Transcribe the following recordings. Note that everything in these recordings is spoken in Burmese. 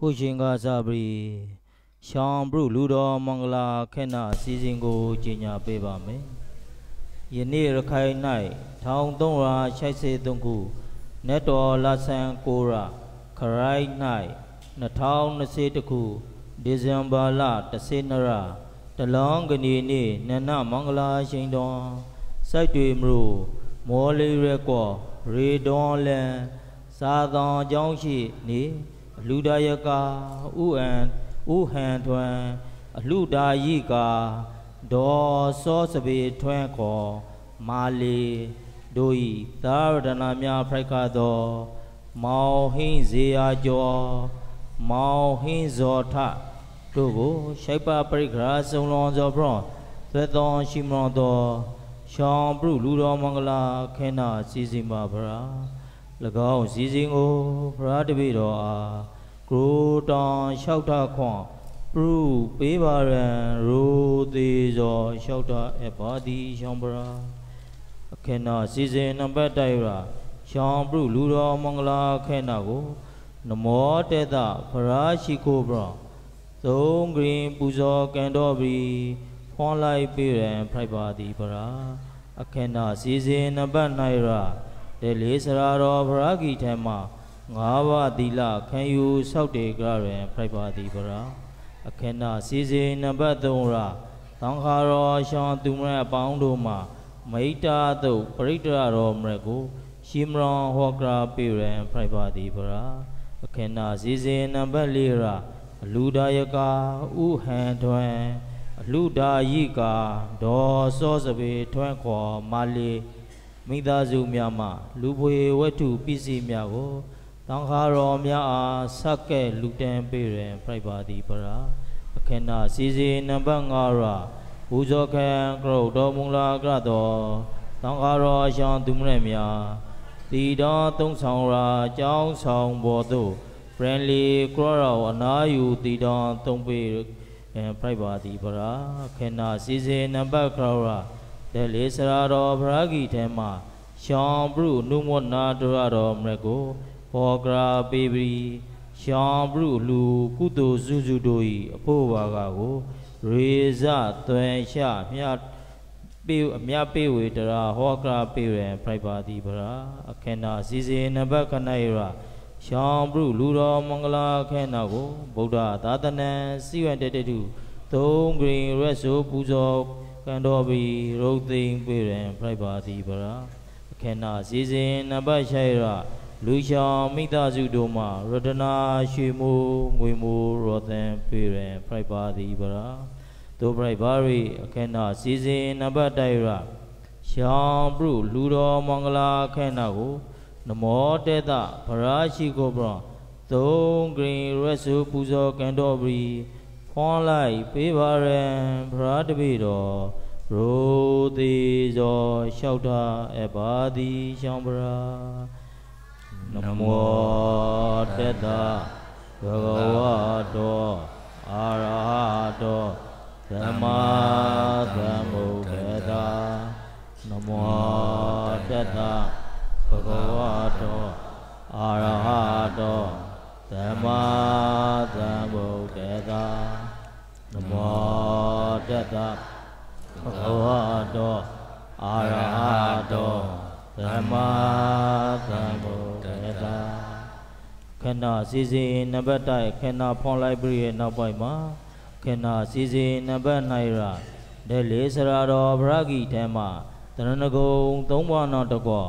ခိုရှင်ကစားပြီးရှောင်းဘရုလူတော်မင်္ဂလာခေနအစည်းအဝေးကိုကြီးညာပေးပါမယ်။ယနေ့ရခိုင်၌1363ခုနတ်တော်လာဆန်ကိုရာခရိုင်၌2020ခုဒီဇင်ဘာလ12ရက်တလောင်းကနေ့နေ့နန္နမင်္ဂလာရှင်တော်စိုက်တွေမြို့မော်လီရက်ကောရေဒွန်လန်စာတော်အကြောင်းရှိနေ့အလူဒါယကာဥအံဥဟံထွန်းအလူဒါယိကာဒေါ်စောစပေထွန်းခေါ်မာလီတို့ဤသာရဏများဖိုက်ခသော မောင်ဟင်းဇေယကျော်မောင်ဟင်းဇောထ တို့ကိုရှိုက်ပါပရိခရာစုံလွန်သောဘွန်သွေတော်ရှိမတော်ရှောင်းပြုလူတော်မင်္ဂလာခဲနာစီစီမှာဗရာ၎င်းစည်းစိမ်ကိုဖရာတပိတော်အားဂိုတောင်လျှောက်ထခွန်ပရုပေးပါရန်ရူသေးသောလျှောက်ထအဘာတိရှောင်းပရာအခဏစည်းစိမ်နံပါတ်တိုက်ရာရှောင်းပရုလူတော်မင်္ဂလာခဲနာကိုနမောတေသဖရာရှိကိုဘရသုံးဂရင်ပူဇော်ကန်တော်ပြီဖွန်လိုက်ပြရန်ဖိုက်ပါသည်ဗရာအခဏစည်းစိမ်နံပါတ်၌ရာဒေလေးစရာတော်ဗရာဂီထံမှငါးပါးသီလခံယူဆောက်တည်ကြရန်ဖိုက်ပါသည်ဗရာအခဏစီစဉ်နံပါတ်3ရာသံဃာတော်ရှောင်းသူမရအပေါင်းတို့မှမိတ္တာတုပရိတ္တရောမရကိုရှိမရောဟောကရာပေရန်ဖိုက်ပါသည်ဗရာအခဏစီစဉ်နံပါတ်4ရာအလူဒါယကာဥဟန်ထွန်းအလူဒါယိကာဒေါ်စောစပေထွန်းခေါ်မာလီမိသားစုများမှ လူဖွေဝတ္ထုပစ္စည်းများကိုတန်ခါတော်များအားဆက်ကဲ့လူတန်းပေးရန်ပြိုက်ပါသည်ပရာအခဏစီစီနံပါတ်9ရာဘူဇောခံကရုတ်တော်မူလာကရတော်တန်ခါတော်ရှောင်းသူမရများတီတော်သုံးဆောင်ရာကြောင်းဆောင်ပေါ်သို့ဘရန်လီကရော့တော်အနာယူတီတော်သုံးပေးပြိုက်ပါသည်ပရာခဏစီစီနံပါတ်9ရာဒေလေစရာတော်ဗရာဂီထဲမှာရှောင်းပရုနုမောနာတရတော်မရကိုဘောဂရာပေပရီရှောင်းပရုလူကုတုစုစုတို့၏အဖို့ဘာကကို ရေဇသွန်ရှမြတ်ပေအမြပေဝေတရာဟောကရာပေရန်ပြိပါတိဗရာအခန္ဓာစီစဉ်နဘခဏယရရှောင်းပရုလူတော်မင်္ဂလာအခန္ဓာကိုဗုဒ္ဓသာသနံစိဝံတတတုသုံးဂရင်ရက်ဆိုပူဇော်ကံတော်ဘီရုတ်သိမ့်ပြေရင်ပြိုက်ပါသည်ဗရာအခဏစီစဉ်နဘရှိုင်ရလူရှောင်မိသားစုတို့မှရတနာရွှေမိုးငွေမိုးရောသင်ပြေရင်ပြိုက်ပါသည်ဗရာတို့ပြိုက်ပါရိအခဏစီစဉ်နဘတိုင်ရရှောင်ပြုလူတော်မင်္ဂလာခန္ဓာကို နမောတေတဗရာရှိကိုဘရာသုံးဂရင်ရဆုပူဇော်ကံတော်ဘီဖွန်လိုက်ပေးပါရန်ဗရာတပိတော်ရိုသေးသောလျှောက်တာအဘာတိရှောင်းပရာနမောတတဘဂဝတောအာရဟတောသမ္မာသမ္ဗုဒ္ဓတာနမောတတဘဂဝတောအာရဟတောသမ္မာသမ္ဗုမောတတဘဂဝတောအာရဟတောသမ္မာသမ္ဗုဒ္ဓတာခန္ဓာစီစဉ်နံပါတ်တိုက်ခန္ဓာဖွန်လိုက်ပြီးရဲ့နောက်ပိုင်းမှာခန္ဓာစီစဉ်နံပါတ်၌ရာဒလေစရာတော်ဗရဂိထဲမှာတရဏဂုံ၃ပါးနောက်တကော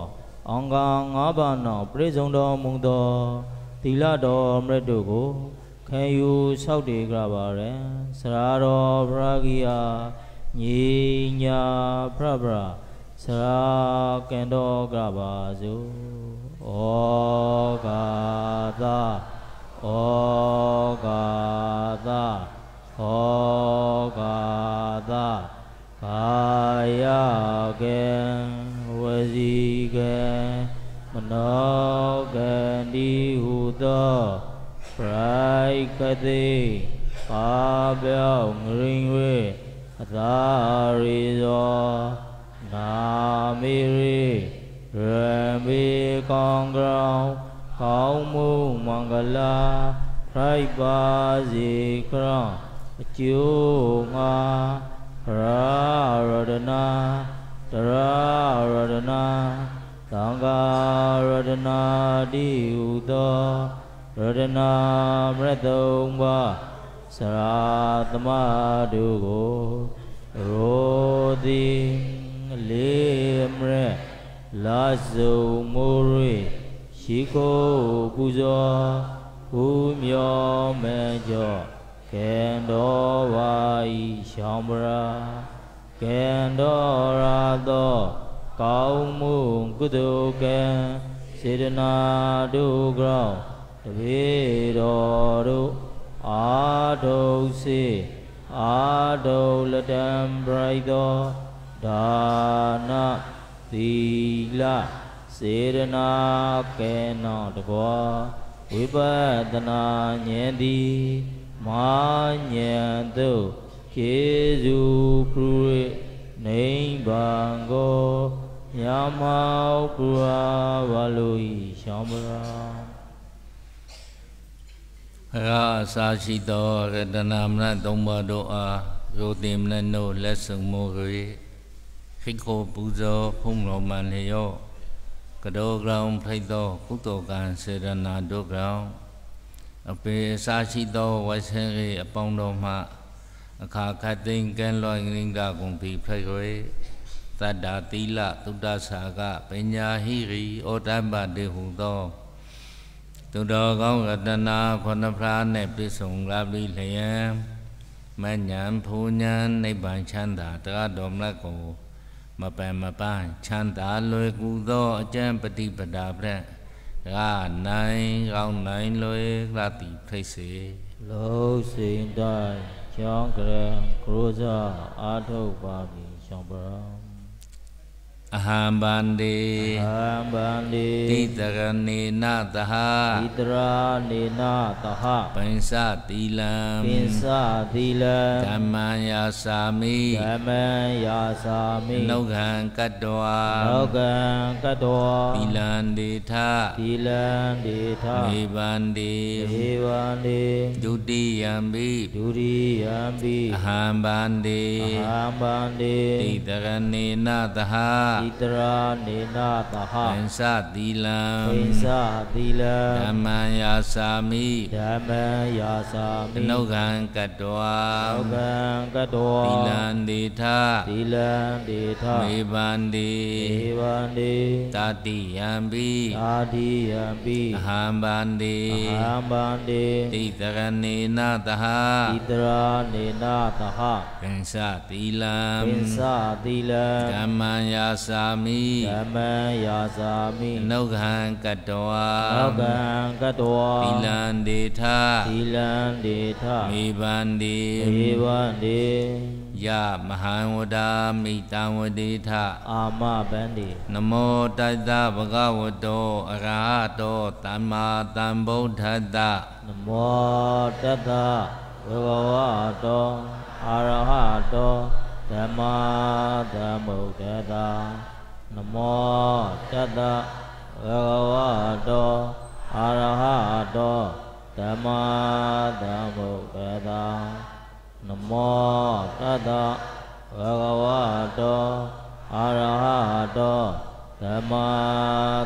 အောင်္ဂါ၅ပါးနောက်ပြည့်စုံတော်မူသောသီလတော်မြတ်တို့ကိုခံယူဆောက်တည်ကြပါရယ်စရာတော်ပရဂိယညီညာဖရပရစရာကံတော်ကြပါစုဩကာသဩကာသဩကာသကာယကံဝစီကံမနောကံဒီဟုသောရိုက်ခတိပါပြောင်းရင်ဝေအသာရီသောနာမီရီရမီကောင်းကောင်းကောင်းမှုမင်္ဂလာထိုက်ပါစေကြောင်းအကျိုးငါရာရဒနာတရာရဒနာသံဃာရဒနာတိဟုသောရတနာပြသုံးပါစရာသမတို့ကိုရောတိလေးမရလာစုံမိုးရိရှိခိုးပူဇော်ဦးမျောမကြောကံတော်ဝါဤရှောင်းပရာကံတော်ရာသောကောင်းမှုကုသိုလ်ကံစေတနာတို့ကြောင့်ပေတော်တို့အာဒုစေအာဒုလတံပရိသောဒါနသီလစေရနာကေနောတဘောဝိပဒနာဉာဏ်တိမာဉာဏ်တို့ကျေစုပြု၍နိဗ္ဗာန်ကိုမြမောက်ပွားဝါလို့ဤရှောင်းပါဘဂအစာရှိသောရတနာမနသုံးပါးတို့အားရိုတင်မနတို့လက်ဆုံမိုး၍ခိခောပူဇော်ဖုံတော်မှလျော့ကတော်ကောင်ဖိတ်သောကုသိုလ်ကံစေရနာတို့ကောင်အပေအစာရှိသောဝိုင်းဆင်း၏အပေါင်းတော်မှ အခါခတ်သိမ်းကံလွန်ငင်းကကုန်ပြီဖိတ်၍သတ္တာသီလသုတ္တဆာကပညာဟိရိဩတ္တပတေဟုသောသူတော်ကောင်းကတနာခုနှစ်ဖလားနဲ့ပြည့်စုံလာပြီလျင်မညံဖူညံနိဗ္ဗာန်ချမ်းသာတရားတော်မြတ်ကိုမပယ်မပန်းချမ်းသာလွယ်ကူသောအကျင့်ပฏิပဒါပြတ်ရာနိုင်ကောင်းနိုင်လွယ်ကတိဖိစေလောစိန်တိုင်းကျောင်းကရံကရောဇအာထုတ်ပါပြီကျောင်းပရောอหัมบันติอหัมบันติติตรณีนาตหะติตรณีนาตหะปัญสติลังปัญสติลังธัมมัญญาสามิธัมมัญญาสามินกขังกัตตวาโลกังกัตตวาติลันติทะติลันติทะนิบันตินิบันติดุติยัมปิดุติยัมปิอหัมบันติอหัมบันติติตรณีนาตหะဣတရာနေနသဟသင်္စသီလံသင်္စသီလံဓမ္မံယာစာမိဓမ္မံယာစာမိနုကံကတောနုကံကတောသီလံဒေထသီလံဒေထမေဗန္တိမေဗန္တိတတိယံပိတတိယံပိအဟံဗန္တိအဟံဗန္တိတိတရဏေနသဟဣတရာနေနသဟသင်္စသီလံသင်္စသီလံဓမ္မံယာစာစာမိဓမ္မယာစာမိနုကဟံကတောနုကဟံကတောသီလံဒေထသီလံဒေထမေဘန္တိမေဘန္တိယမဟံဝတာမိတံဝတိထအာမဗန္တိနမောတတဗကဝတောအရဟတောသမ္မာသမ္ဗုဒ္ဓတ္တနမောတတဘဂဝတောအရဟတောဓမ္မသမုဒ္ဒတာနမောတတ္တဘဂဝတောအရဟတောဓမ္မသမုဒ္ဒတာနမောတတ္တဘဂဝတောအရဟတောဓမ္မ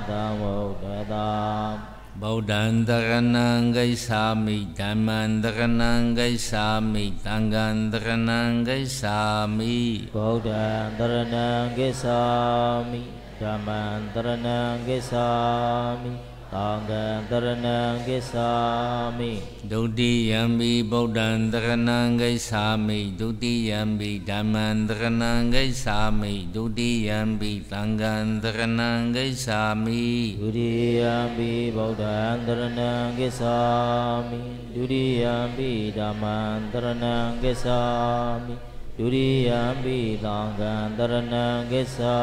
သမုဒ္ဒတာ Baudandaranangai Sami Dhammandaranangai Sami Tangandaranangai Sami Baudandaranangai Sami Dhammandaranangai Sami သံဃံတရဏံကိသာမိဒုတိယံပိဗုဒ္ဓံတရဏံကိသာမိဒုတိယံပိဓမ္မံတရဏံကိသာမိဒုတိယံပိသံဃံတရဏံကိသာမိဒုတိယံပိဗုဒ္ဓံတရဏံကိသာမိဒုတိယံပိဓမ္မံတရဏံကိသာမိဒုတိယံပိသံဃံတရဏံဂစ္ဆာ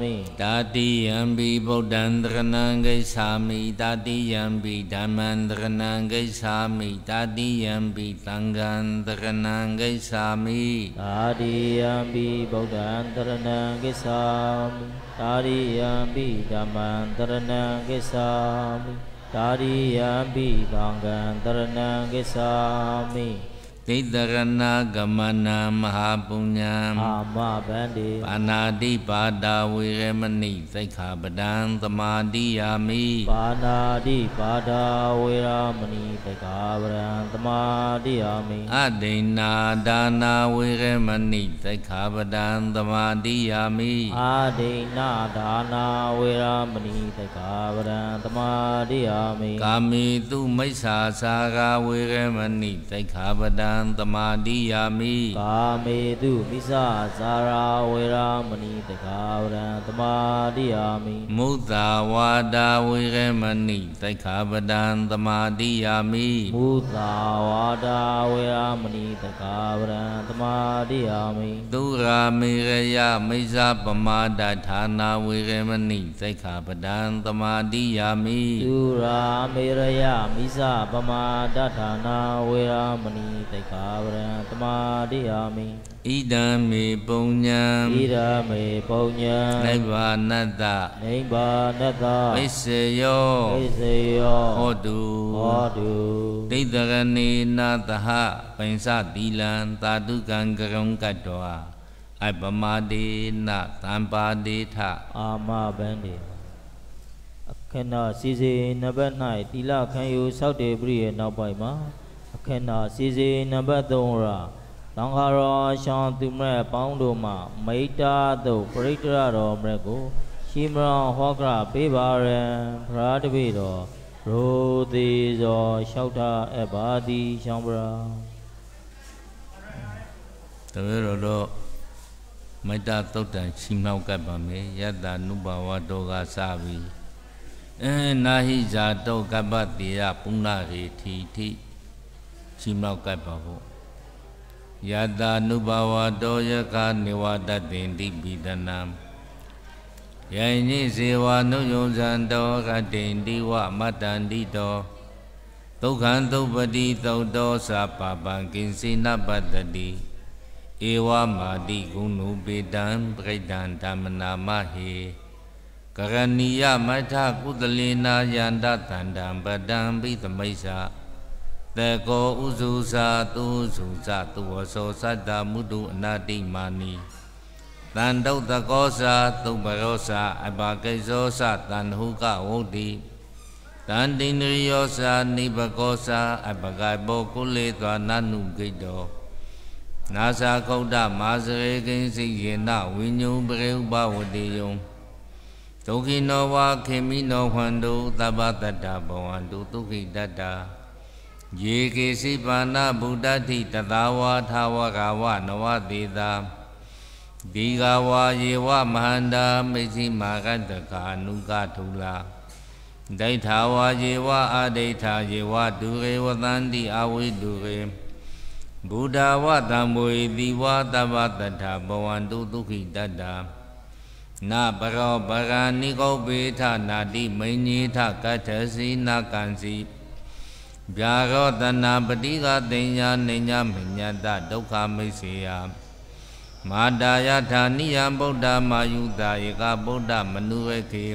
မိတတိယံပိဗုဒ္ဓံတရဏံဂစ္ဆာမိတတိယံပိဓမ္မံတရဏံဂစ္ဆာမိတတိယံပိသံဃံတရဏံဂစ္ဆာမိတတိယံပိဗုဒ္ဓံတရဏံဂစ္ဆာမိတတိယံပိဓမ္မံတရဏံဂစ္ဆာမိတာရိယံပိသံဃံတရဏံဂစ္ဆာမိทิตรณกรรมนามหาปุญญามหามาปติปานาติปาดาวิเรมณีสิกขาปดังสมาธิยามิปานาติปาดาวิรามณีสิกขาปดังสมาธิยามิอะเดนาดานาวิเรมณีสิกขาปดังสมาธิยามิอะเดนาดานาวิรามณีสิกขาปดังสมาธิยามิกามิตุไมสาสาราวิเรมณีสิกขาปดังนตมาดียามิกาเมตุ มิสาสารา เวรา มณีตกาวรันตมาดียามิ มุตาวาดาเวรมณีตกาวรันตมาดียามิ มุตาวาดาเวรามณีตกาวรันตมาดียามิตุรามิเรยามิซาปมาดาฐานา เวรมณีตกาวรันตมาดียามิตุรามิเรยามิซาปมาดาฐานา เวรามณีตကာဝရဏသမာတိယာမိဣဒံမေပုံညာဣဒံမေပုံညာနိဗ္ဗာနတ္တနိဗ္ဗာနတ္တဝိစေယောဝိစေယောဟောတုဟောတုဒိဋ္ဌကနေနာသဟပိဉ္စတိလံသာတုကံကရုံကတ္တဝအပမဒေနသံပါဒေထအာမဗန္တိခဏစီစဉ်နဘတ်၌တိလခံယူဆောက်တည်ပြည့်ရဲ့နောက်ပိုင်းမှာခန္ဓာစီစီနံပါတ်3ရာလံဃာရောရှောင်းသူမဲ့ပေါင်းတို့မှမိတ္တာတို့ပရိတ္တရတော်မြတ်ကို ရှိမရောဟောကရပေးပါရန်ဗရာတပိတော်ရိုသေးသောလျှောက်ထားအပ်ပါသည်ရှောင်းဗရာတပည့်တော်တို့မိတ္တာတုတ်တန်ချီမြောက်ကပ်ပါမယ်ယတ္တနုဘာဝတော်ကစပြီးအင်းနာဟိဇာတောကပ္ပတေယပုဏ္ဏရေတိတိချီးမြှောက်ကပ်ပါဖို့ယတာနုဘာဝတောယခာနေဝတတ်တင်တိပိဒနာယိုင်ညိစေဝနုယုံဇံတောကတိန်တိဝမတ္တန္တိတောဒုက္ခံသုပတိသုတ်တောသပပံကိဉ္စိနပတ္တိဧဝမာတိဂုဏုပေတံပရိဒံဓမ္မနာမဟေကရဏီယမထကုသလေနာယန္တတန္တံပတံပိသမိစ္ဆာသကောဥစုစာသူစုစာသူဝစောစတ္တမုတုအနာတိမာနီတန်တုတ်သကောစာသုဘရောစာအပကိဇောစာတန်ဟုကဝုတ်တိတန်တိန္ဒရိယောစာနိဘကောစာအပကိဘောကုလေသာနနုဂိတောနာသာကုဒ္ဒမာဇေကိဉ္စိယေနဝိညုံပရိဥပဝတိယုံဒုက္ခိနောဝခေမိနောဝန္တုသဗ္ဗတတ္တဘဝန္တုဒုက္ခိတတ္တယေကေစီပါဏဗုဒ္ဓတိတသာဝါသာဝကဝနဝသေတာဒီဃဝါယေဝမဟန္တာမိသိမာကတကာနုကထုလာဒိဋ္ဌာဝါယေဝအဒိဋ္ဌာယေဝဒုရေဝသန္တိအဝိဒုရေဘုဒ္ဓဝတံမွေသီဝတဗ္ဗတထာဘဝန္တုဒုက္ခိတတ္တာနာပရောပဂာနိကောပေထနာတိမိညေထကတ္ထစီနာကံစီဗျာဂောတဏပတိကတိညာနိညာမညတဒုက္ခမိတ်စေယမာတာယထာနိယဗုဒ္ဓမာယုတာဧကဗုဒ္ဓမနုဝေခေ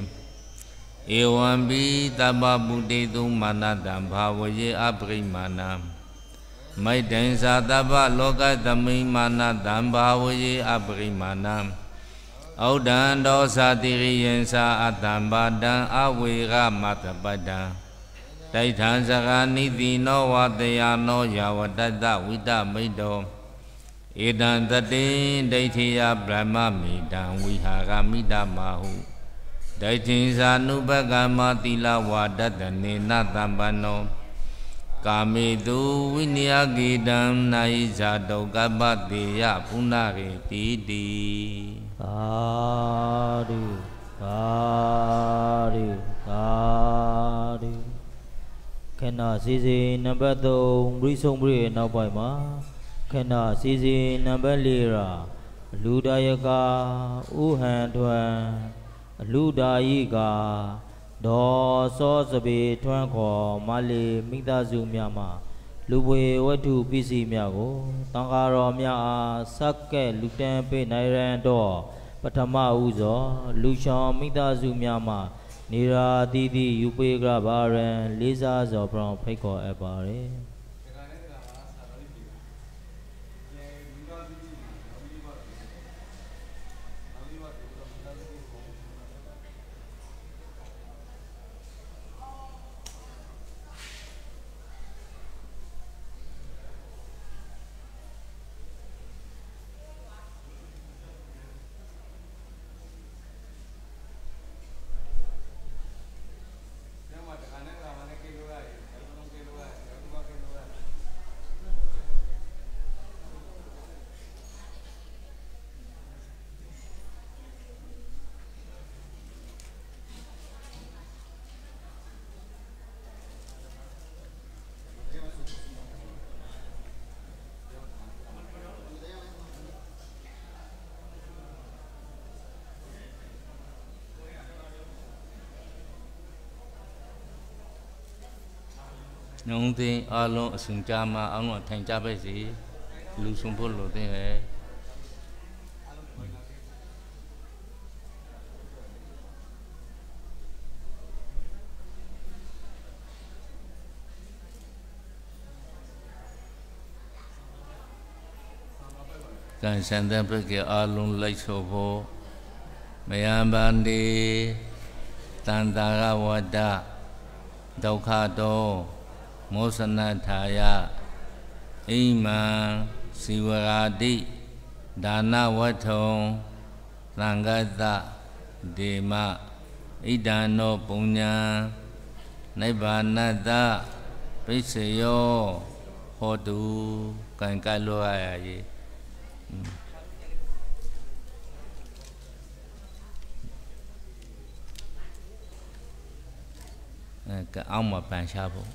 ဧဝံပိတပ္ပပုတေသုမာနတံဘာဝယေအပရိမာဏံမိတ္တံသာတပ္ပလောကသမိမာနတံဘာဝယေအပရိမာဏံဩဒံဒောသတိရိယံသာအတ္တံဘာတံအဝေဃမတပတ္တံဒိဋ္ဌံစကာနိတိနောဝတယာနောယာဝတတဝိတမိတ်တောဧတံတတိဒိဋ္ဌိယဗြဟ္မမိတံဝိဟာဂမိတမဟုဒိဋ္ဌိဇာနုပကမသီလဝါဒတနေနတံပနောကာမေတုဝိနယကေတံနာယိဇာတောကပ္ပတေယပုဏ္ဏရေတိတိသာဓုသာဓုသာဓုခန္ဓာစီစဉ်နံပါတ်3ပြီးဆုံးပြီးနောက်ပိုင်းမှာခန္ဓာစီစဉ်နံပါတ်4ရာအလူဒါယကဥဟံထွန်းအလူဒါယိကဒေါ်စောစပေထွန်းခေါ်မလေးမိသားစုများမှာလူပွေဝတ္ထုပစ္စည်းများကိုတံဃာတော်များအားဆက်ကဲ့လူတန်းပေးနိုင်ရန်တော့ပထမဦးသော လူရှောင်မိသားစုများမှာနေရာအသီးသီးယူပေကဘာရန်လေးစားစွာဖရောင်ဖိတ်ခေါ်အပ်ပါれ။ညုံသိအလုံးအစဉ်ကြမှာအောင်တော့ထိုင်ကြပဲစီလူဆုံဖို့လိုတဲ့လေကံစံတဲ့ဘက်ကအာလုံးလိုက်ဆိုဖို့မယံဗန္တိတန်တာကဝတ္တဒုက္ခတော့မောစနထာယအိမံစီဝရာတိဒါနဝထုံသံဃတဒေမဣဒံနောပုညံနိဗ္ဗာနတပိစယောဟောတုကံကလောရယေအဲကအောင်မပန်ရှားဖို့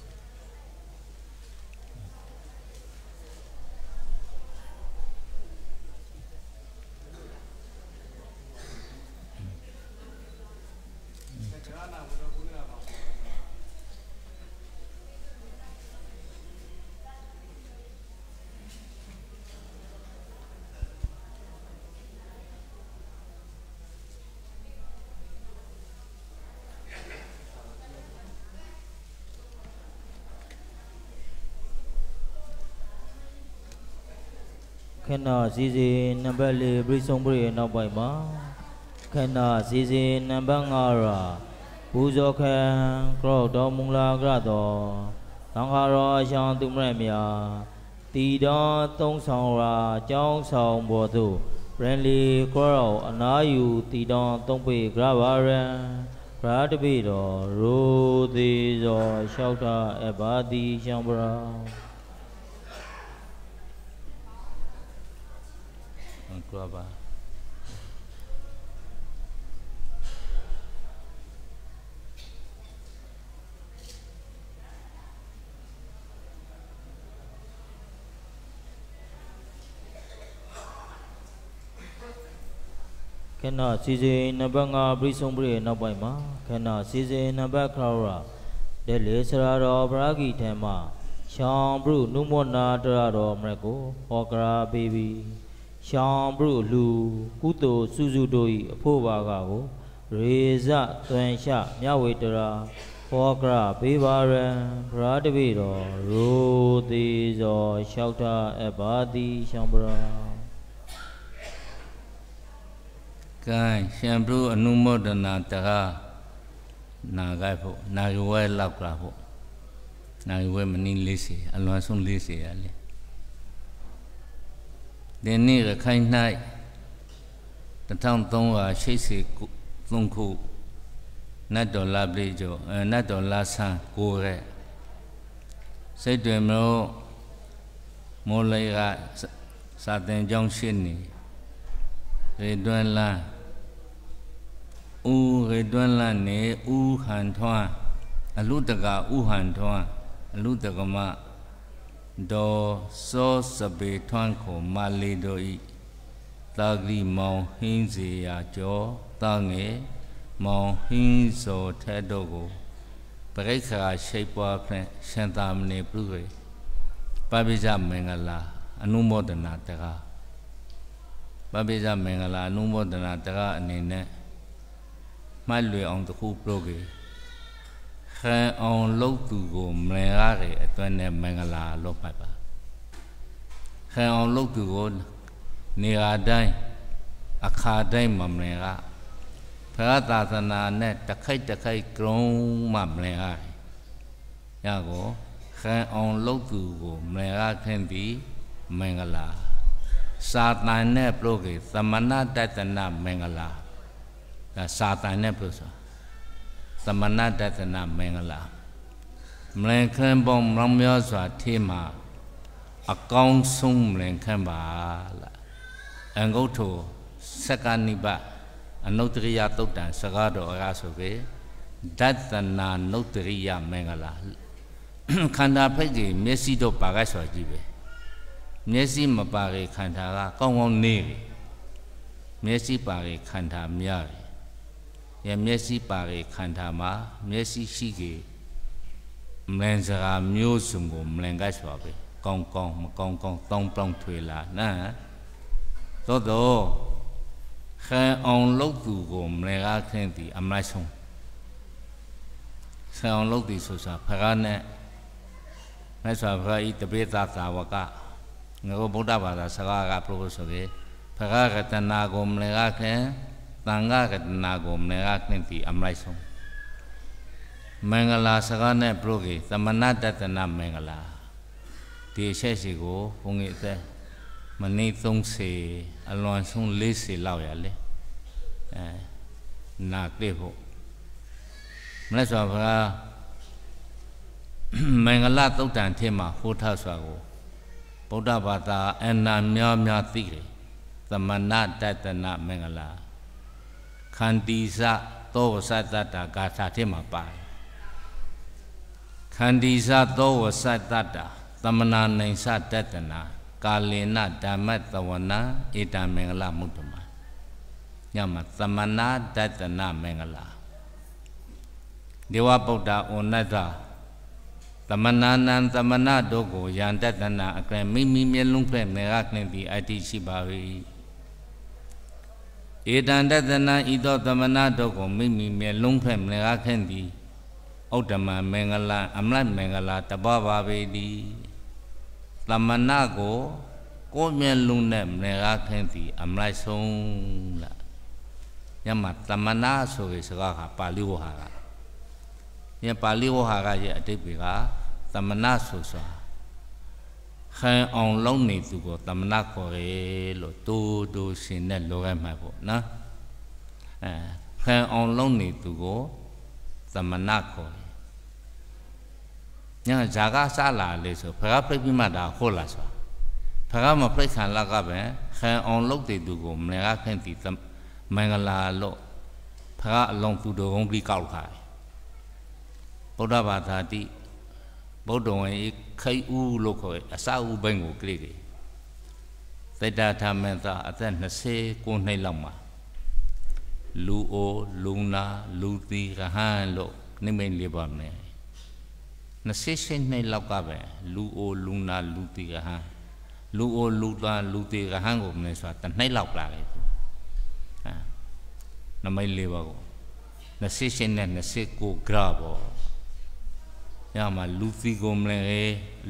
ခန္ဓာစီစဉ်နံပါတ်၄ပြိဆုံးပြည့်နောက်ပိုင်းမှာခန္ဓာစီစဉ်နံပါတ်၅ရာဘူဇောခံကရောတော်မူလာကရတော်သံဃာတော်ရှောင်းသူမရမြာတီတော်သုံးဆောင်ရာကျောင်းဆောင်ဘောသူရင်လီကရောအနာယူတီတော်သုံးပေကရပါရန်ရာတပိတော်ရိုသေးသောလျှောက်တာအဘာတိရှံပရာဆိုတာပါခဏစီစဉ်နံပါတ်5ပြိဆုံးပြည့်နောက်ပိုင်းမှာခဏစီစဉ်နံပါတ်ခရာဒဲလေစရာတော်ပရာဂီထံမှာရှောင်းပြုနုမောနာတရတော်မရကိုဟောကရာပေးပြီးရှောင်းပြုလူကုသိုလ်စုစုတို့၏အဖို့ပါကကိုရေဇသွန်ရှမြဝေတရာဘောဂရဘေဘာရံဗရာတပိတော်ရူတိဇောလျှောက်တာအဘာတိရှောင်းပရာကဲရှင်ပြုအနုမောဒနာတကားနာကြဖို့နာယူဝဲလောက်လာဖို့နာယူဝဲမနည်း၄၀အလွန်ဆုံး၄၀ရလေဒီနေ့ရခိုင်၌1383ခုနတ်တော်လာပြေကျော်နတ်တော်လာဆန်းကိုရဲစိတ်တွင်မလို့မိုးလေးကစာသင်ကျောင်းရှိနေရေတွန်းလန်းဦးရေတွန်းလန်းနေဦးဟန်ထွန်းအလူတကဥဟန်ထွန်းအလူတကမဒေါ်စောစပေထွန်းခုမလေးတို့ဤတာဂရိမောင်ဟင်းစေရာကျော်တာငယ်မောင်ဟင်းစောထက်တို့ကိုပရိခရာရှိပွားဖြင့်ရှင်သာမဏေပြုရေပပိဇမင်္ဂလာ အနုမောဒနာတကားပပိဇမင်္ဂလာအနုမောဒနာတကားအနေနဲ့မှတ်လွယ်အောင်တခုပြုတ်ကြခံအောင်လုပ်သူကိုမင်ရတဲ့အတွင်းနဲ့မင်္ဂလာလုပ်ပါပါခံအောင်လုပ်သူကိုနေရာတိုင်းအခါတိုင်းမမင်ရဖရာသာသနာနဲ့တခိုက်တခိုက်ကြုံမှမလင်ရရကိုခံအောင်လုပ်သူကိုမလင်ရခင်သည်မင်္ဂလာစာတန်နဲ့ပြုတ်ကေသမဏတတနာမင်္ဂလာဒါစာတန်နဲ့ပြုတ်ဆိုသမဏတတနာမင်္ဂလာမလင်ခန့်ပေါင်းမောင်မြောစွာထေမှာအကောင်းဆုံးမလင်ခန့်ပါလားအင်္ဂုတ္ထောစက္ကနိပအနုတ္တရိယတုတ်တံစကားတော်အရဆိုပေဒသနာနုတ္တရိယမင်္ဂလာခန္ဓာဖိတ်ကြီးမျက်စိတော့ပါခဲ့ဆိုကြည့်ပဲမျက်စိမပါခဲ့ခန္ဓာကကောင်းကောင်းနေမျက်စိပါခဲ့ခန္ဓာများတယ်ရမျက်စိပါကေခန္ဓာမှာမျက်စိရှိကေမလင်စကားမျိုးစုံကိုမလင်ကတ်စွာပဲကောင်းကောင်းမကောင်းကောင်းတောင်းတောင်းထွေလာနာသို့တော့ခံအောင်လုပ်သူကို မလင်ကားခင်းသည် အမလိုက်ဆုံးခံအောင်လုပ်သည်ဆိုစာဖကားနဲ့မြတ်စွာဘုရားဤတပိသသာဝကငါတို့ဗုဒ္ဓဘာသာစကားကပြောဆိုခဲ့ဖကားကတဏ္ဍာကို မလင်ကားခင်းတန်ခါကတနာကိုမင်းကနှင့်တီအမလိုက်ဆုံးမင်္ဂလာစကားနဲ့ပြုကေသမဏတတနာမင်္ဂလာဒီအချက်စီကိုဘုန်းကြီးအသက်မနေ့30အလွန်ဆုံး40လောက်ရလေအဲနာတိဖို့မလဲဆိုဘုရားမင်္ဂလာသုတ်တန်ထဲမှာဟောထားစွာကိုဗုဒ္ဓဘာသာအနာများများသိတယ်သမဏတတနာမင်္ဂလာခန္တီစသောဝစတ္တဂါထာထဲမှာပါတယ်ခန္တီစသောဝစတ္တသမနာနိုင်စတတနာကာလင်နဓမ္မတဝနာဧတမင်္ဂလမုဒ္ဓမာညမှာသမနာတတနာမင်္ဂလာဒေဝဗုဒ္ဓဩနတ္တသမနာနံသမနာတို့ကိုယံတတနာအကံမိမိမျက်လုံးဖဲ့မေဃနှင့်သည်အတ္တိရှိပါ၏ဧတံတသနာဤသောသမနာတို့ကိုမိမိမြေလုံးဖက်မငါခန့်သည်ဩတမမင်္ဂလာအမလမင်္ဂလာတပပါပေသည်သမနာကိုကိုမြေလုံးနဲ့မငါခန့်သည်အမလဆုံးလားညမသမနာဆိုတဲ့စကားဟာပါဠိဝဟာကညပါဠိဝဟာကရဲ့အတိတ်ကသမနာဆိုဆိုတာခံအောင်လုပ်နေသူကိုတမနာခေါ်ရဲလို့တိုးတိုးရှင်နဲ့လောကမှာပေါ့နော်အဲခံအောင်လုပ်နေသူကိုသမဏခေါ်တယ်။ညာဇာကစလာလေဆိုဖကပြိပိမတာခေါ်လာဆိုဖကမပြိခံလာကပဲခံအောင်လုပ်တဲ့သူကိုမင်္ဂခန့်တီမင်္ဂလာလို့ဖကအလုံးသူတော်ကောင်းကြီးကောက်ထားတယ်။ဗုဒ္ဓဘာသာတိဗုဒ္ဓဝင်ဤခိဥလို့ခေါ်အစဥဘိုင်းကိုကလေးတွေသေတာဓမ္မသာ အသက်29နှစ်လောက်မှာလူအိုလူနာလူသီရဟန်းလို့နိမိတ်လေးပါမယ်28နှစ်လောက်ကပဲလူအိုလူနာလူသီရဟန်းလူအိုလူသားလူသီရဟန်းကိုမင်းဆိုတာတစ်နှစ်လောက်လာတယ်နမိတ်လေးပါကို28နဲ့29ဂရပေါ့ရမှာလူသီကိုမလဲ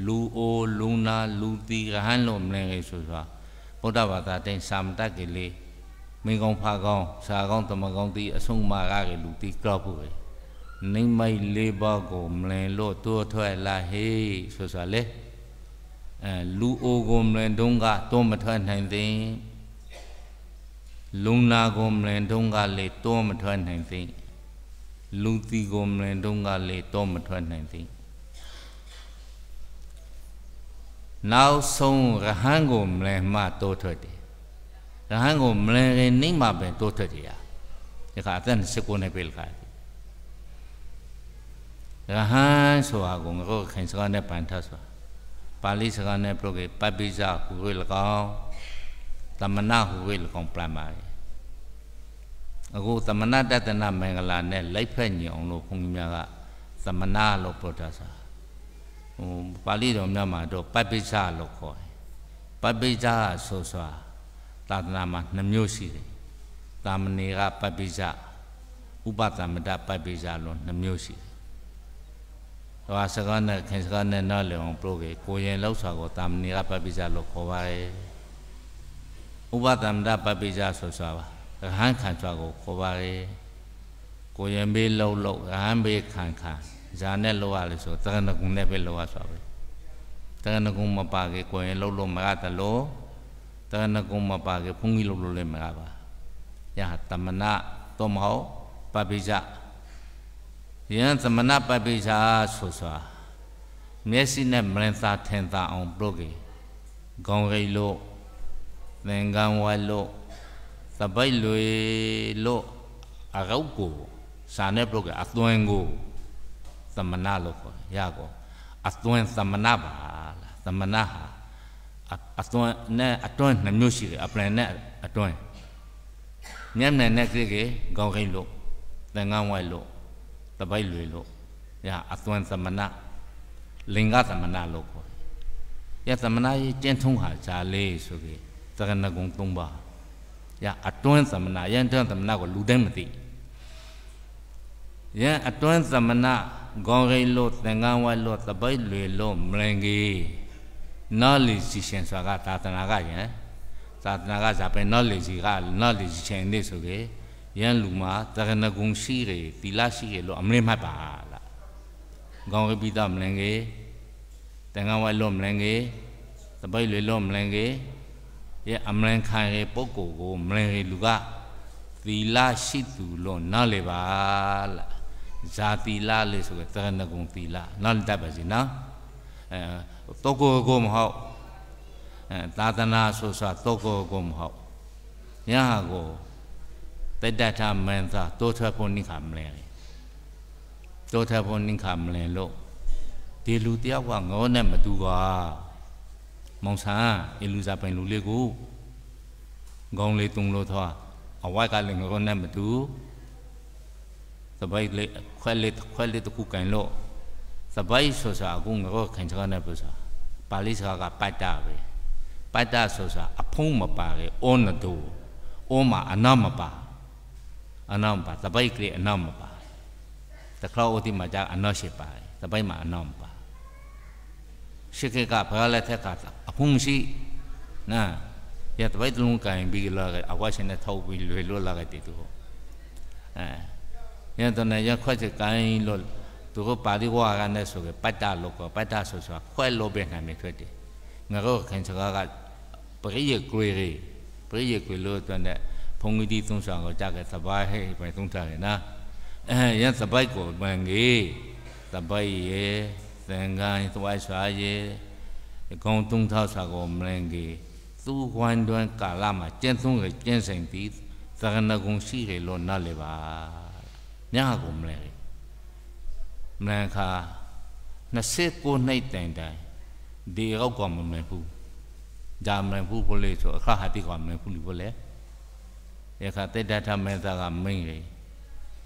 လူအိုလူနာလူသီရဟန်းလို့မလဲဆိုစွာဗုဒ္ဓဘာသာတိုင်းစာမတတ်ကလေးမင်းကောင်းဖာကောင်းစာကောင်းတမကောင်းသီအဆုံးမာရကလူသီကြောက်ဖို့ပဲနိမ့်မိုက်လေးပါးကိုမလဲလို့တိုးထွက်လာဟေးဆိုစွာလေအဲလူအိုကိုမလဲတုံးကတွန်းမထွက်နိုင်သင်လုံနာကိုမလင်တုံးကလေတောမထွက်နိုင်သိလူတီကိုမလင်တုံးကလေတောမထွက်နိုင်သိနောက်ဆုံးရဟန်းကိုမလဲမှတိုးထွက်တယ်ရဟန်းကိုမလဲရင်နှိမ့်မှပဲတိုးထွက်တယ်ဒီခါအသက်29နဲ့ပြေလခါရဟန်းဆိုတာကိုငါတို့ခိုင်စကားနဲ့ပန်ထဆိုတာပါဠိစကားနဲ့ပြောကြပပိစဟူဝေ၎င်းသမဏဟူဝေ၎င်းပြန်ပါတယ်အခုသမဏတတနာမင်္ဂလာနဲ့လိုက်ဖက်ညောင်လို့ခွန်ကြီးများကသမဏလို့ပြောတာဆိုတာဟိုပါဠိတော်များမှာတော့ပပိစ္ဆလို့ခေါ်တယ်ပပိစ္ဆဆိုဆိုတာသာသနာမှာ2မျိုးရှိတယ်တာမဏေကပပိစ္ဆဥပသမတပပိစ္ဆလို့2မျိုးရှိတယ်ဟောစကားနဲ့ခင်စကားနဲ့နားလည်အောင်ပြုတ်ခဲ့ကိုရင်လောက်စွာကိုတာမဏေကပပိစ္ဆလို့ခေါ်ပါတယ်ဥပသမတပပိစ္ဆဆိုဆိုတာပါရဟန်းခံစွာကိုခေါ်ပါတယ်ကိုရင်ဘေးလောက်လောက်ရဟန်းဘေးခံခံဇာနဲ့လောရလို့ဆိုသရဏဂုံနဲ့ပဲလောရဆိုတာပဲသရဏဂုံမပါခဲ့ကိုရင်လှုပ်လို့မရတလို့သရဏဂုံမပါခဲ့ဘုန်းကြီးလှုပ်လို့လည်းမရပါယဟတမနာသောမဟုတ်ပပိစယံသမနာပပိစဆိုဆိုတာမျက်စိနဲ့မရင်သာထင်သာအောင်ပြုတ်ကြီးခေါင်းရိပ်လို့သင်္ကန်းဝတ်လို့သပိတ်လွေလို့အရုပ်ကိုစာနဲ့ပြုတ်ကြီးအသွင်ကိုသမဏလို့ခေါ်ရကောအသွင်သမဏပါလားသမဏဟာအသွင်နဲ့အတွင်းနှမျိုးရှိတယ်အပလန်နဲ့အတွင်းမျက်နှာနဲ့ကြည့်ကြခေါင်းခိလို့သင်္ကန်းဝိုက်လို့တပိုက်လွေလို့ရအသွင်သမဏလင်္ကသမဏလို့ခေါ်ရသမဏရေးကျင့်ထုံးဟာဇာလေးဆိုပြီးသက္ကနဂုံ၃ပါးရအတွင်းသမဏရန်တွင်းသမဏကိုလူတိုင်းမသိရန်အတွင်းသမဏ gong gai lo tengan wa lo tabai lwe lo mlengi knowledge ရှင်စွာကသာသနာကယံသာသနာကဇာပဲ knowledge က knowledge ရှင်နေဆိုကေယံလူမှာသရဏဂုံရှိတယ်သီလရှိတယ်လို့အမရင်မှတ်ပါလားဂောင်းပိသမလင်ကေတန်ခါဝဲလို့မလင်ကေသပိတ်လွေလို့မလင်ကေရဲ့အမလင်ခံရပုဂ္ဂိုလ်ကို မလင်လူကသီလရှိသူလို့နားလေပါလားဇာတိလလေးဆိုရယ်သရဏဂုံတိလနောက်တတ်ပါစီနော်အဲတောကိုကိုမဟုတ်အဲသာသနာဆိုဆိုတောကိုကိုမဟုတ်ညာကိုတတထမန်သာတောထဖို့နိခမလဲတောထဖို့နိခမလဲလို့ဒီလူတယောက်ကငေါနဲ့မတူပါမောင်ဆန်းအလူစားပိုင်လူလေးကိုခေါင်းလေးတုံလို့သွားအဝိုက်ကလည်းငေါနဲ့မတူစပိုက်လေခွဲလေခွဲလေတခုကန်လို့စပိုက်ဆိုစာအခုငါကခင်ချကနေပစာပါဠိစကားကပတ်တာပဲပတ်တာဆိုစာအဖုံးမပါလေအောနတူအောမှာအနမပါအနမပါစပိုက်လေအနမပါတခါအိုတိမှာကြအနရှိပါစပိုက်မှာအနမပါရှိခေကဘာလဲထက်ကအဖုံးရှိနာရတဲ့ဘိုက်လုံးကန်ပြီးလာကအဝရှင်နဲ့ထောက်ပြီးလွယ်လွတ်လာတဲ့တူအဲเนี่ยตอนนั้นยังค่อยจะกันลดသူကပါရီဝါကနေဆိုကပတ်တာလောကပတ်တာဆိုဆိုခွဲလိုပဲခံနေဖြစ်တယ်ငါတို့ခင်စကားကပရိယကွေရီပရိယကွေလို့တဲ့နဲ့ဘုံကြီးတီးသုံးဆောင်ကိုကြခဲ့သဘိုင်းဟဲ့ပဲသုံးထားရနာအဲရသဘိုင်းကိုမန်ကြီးသဘိုင်းရဲ့သင်္ကန်းသွိုင်းစွာရဲ့အကုန်သုံးထားစာကိုမန်ကြီးသူ့ဝန်တွန်းကာလမှာကျင့်သုံးကျင့်ဆိုင်ပြီးသရဏဂုံရှိတယ်လို့နားလေပါညကိုမလဲမလန်ခါ29နှစ်တိုင်တိုင်ဒီရောက်ကောမမလဲဘူးဒါမလဲဘူးဘလေဆိုအခါဟာတိကောမလဲဘူးလို့ဘလေယခတိတ္တထမေသာကမင်းလေ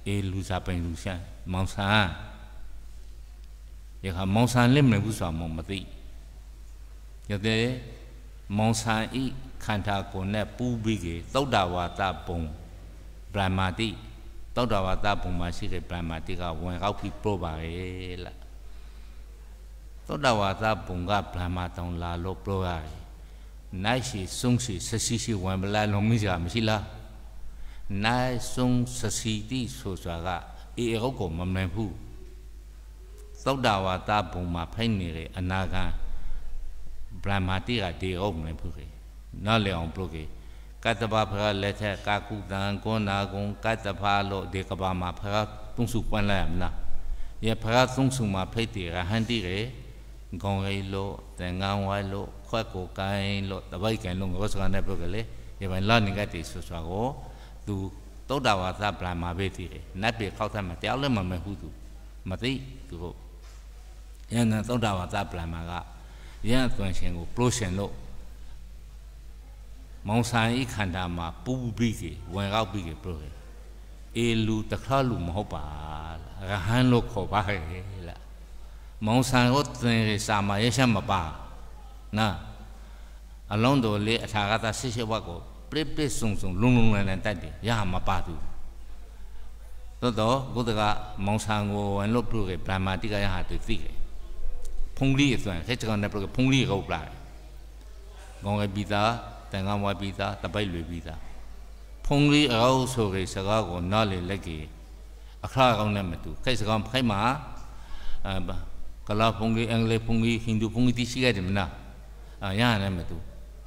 အေလူစာပိန်လူရှာမောင်ဆန်ယခမောင်ဆန်လည်းမလဲဘူးဆိုတာမသိယတဲ့မောင်ဆန်ဤခန္ဓာကိုယ်နဲ့ပူးပြီးကေသုဒ္ဓဝါဒပုံဗြဟ္မာတိတောက်တာဘာသာဘုံမှာရှိတဲ့ဗြဟ္မာတိကဝင်ရောက်ပြီးပို့ပါရဲ့လားတောက်တာဘာသာဘုံကဗြဟ္မာတောင်လာလို့ပို့ရတယ်နိုင်ရှိဆုံးရှိဆစီရှိဝင်ပလာလုံးမိစရာမရှိလားနိုင်ဆုံးဆစီတိဆိုစွာကအေအဟုတ်ကိုမမှန်ဘူးသောတာဝါသဘုံမှာဖိနေတယ်အနာဂံဗြဟ္မာတိကဒီဟုတ်မလဲဘူးခေနားလည်အောင်ပြုတ်ခေကတ္တပဖရာလက်ထက်ကာကုတံကွန်နာကုံကတ္တဖာလို့ဒီကဘာမှာဖရာသုံးစုပွင့်လိုက်မလားရဖရာသုံးစုမှာဖိတ်တီရဟန်တီရဂုံရီလို့တန်ငန်းဝိုင်းလို့ခွက်ကိုကိုင်းလို့တပိုက်ကိုင်းလို့ငေါစကနေပုတ်ကလေးရပိုင်းလာနေကတိဆွဆွာကိုသူတုတ်တာဝါသဗလာမှာပဲတီရနတ်ပြေခောက်သက်မှာတယောက်လည်းမမဟုသူမသိသူဟုတ်ရန်တုတ်တာဝါသဗလာမှာကရန်သွန်ရှင်ကိုပလိုရှင်လို့မောင်ဆိုင်ဤခန္ဓာမှာပူပူပြီးကေဝင်ရောက်ပြီးကေပြောတယ်အေလူတခါလူမဟုတ်ပါလားရဟန်းလို့ခေါ်ပါရဲ့လားမောင်ဆိုင်ကိုသင်ရစာမရရှမပါနာအလုံးတော်လေးအထာဂတဆစ်ရှိဘက်ကိုပြစ်ပြစ်ဆုံဆုံလုံလုံလန်လန်တိုက်တယ်ရမပါသူသို့တော့ဘုဒ္ဓကမောင်ဆိုင်ကိုဝင်လို့ပြုကေဗြဟ္မာတိကရဟသူသိတယ်ဖုန်လေးအစွမ်းခေတ္တကနေပြုကေဖုန်လေးကိုပလာတယ်ကောင်းကပြီးသားတန်ခါမွားပြီးသားတပိုက်လွေပြီးသားဖုန်ကြီးအောက်ဆိုကြီးစကားကိုနားလေလက်ကြီးအခါကောင်းနဲ့မတူခိုက်စကားခိုက်မှာကလာဖုန်ကြီးအင်္ဂလိပ်ဖုန်ကြီးဟိန္ဒူဖုန်ကြီးတိရှိခဲ့တယ်မနာအာရနဲ့မတူ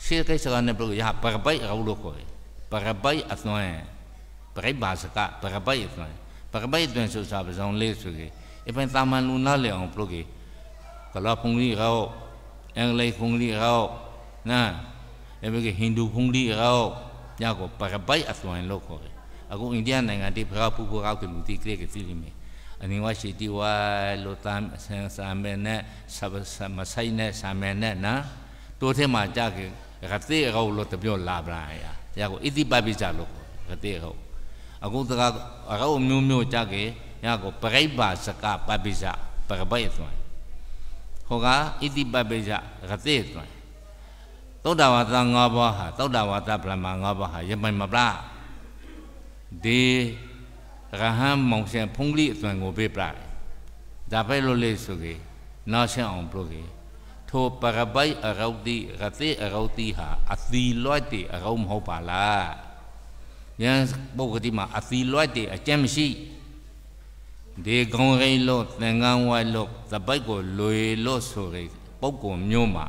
ရှေ့ခိုက်စကားနဲ့ပြောရပါပိုက်အောက်လို့ခေါ်တယ်ပါပိုက်အသွင်းပါဘာစကားပါပိုက်အသွင်းပါပိုက်အသွင်းဆိုစာပစုံလေးဆိုကြီးအပိုင်းတာမန်လူနားလေအောင်ပြောကြီးကလာဖုန်ကြီးရောအင်္ဂလိပ်ဖုန်ကြီးရောနာအဲဘက်ကဟိန္ဒူဖုန်လီရောညကိုပါရပိုင်အဖလွန်လို့ခေါ်တယ်အခုအိန္ဒိယနိုင်ငံတိဖရာပူပူကောက်ကလူတိကရက်စီလီမီအနိဝရှိတိဝါလိုတမ်ဆန်ဆာမဲနဲ့ဆဘဆမဆိုင်နဲ့ဆာမဲနဲ့နာတိုးထဲမှာကြကေရတိရောလို့တပြော လာပရာယာညကိုအစ်တိပပိကြလို့ခေါ်ရတိရောအခုတကအရောမျိုးမျိုးကြကေညကိုပရိပါစကပပိကြပရပိုင်သွန်ဟောကအစ်တိပပိကြရတိသွန်သုတ္တဝါဒ၅ပါးဟာသုတ္တဝါဒဗြဟ္မာ၅ပါးဟာယမိုင်မပလားဒီရဟန်းမောင်ရှင်ဖုံးလိအသွင်ကိုပေးပလားဒါပဲလို့လေဆိုကေနာရှင်းအောင်ပြုကေထိုပရပိုက်အရောက်တိရတိအရောက်တိဟာအသီလွတ်တိအရောက်မဟုတ်ပါလားယံပုဂ္ဂတိမှာအသီလွတ်တိအကျင့်မရှိဒီကောင်းရင်လို့သင်္ကန်းဝိုက်လို့သပိုက်ကိုလွေလို့ဆိုကေပုဂ္ဂိုလ်မျိုးမှာ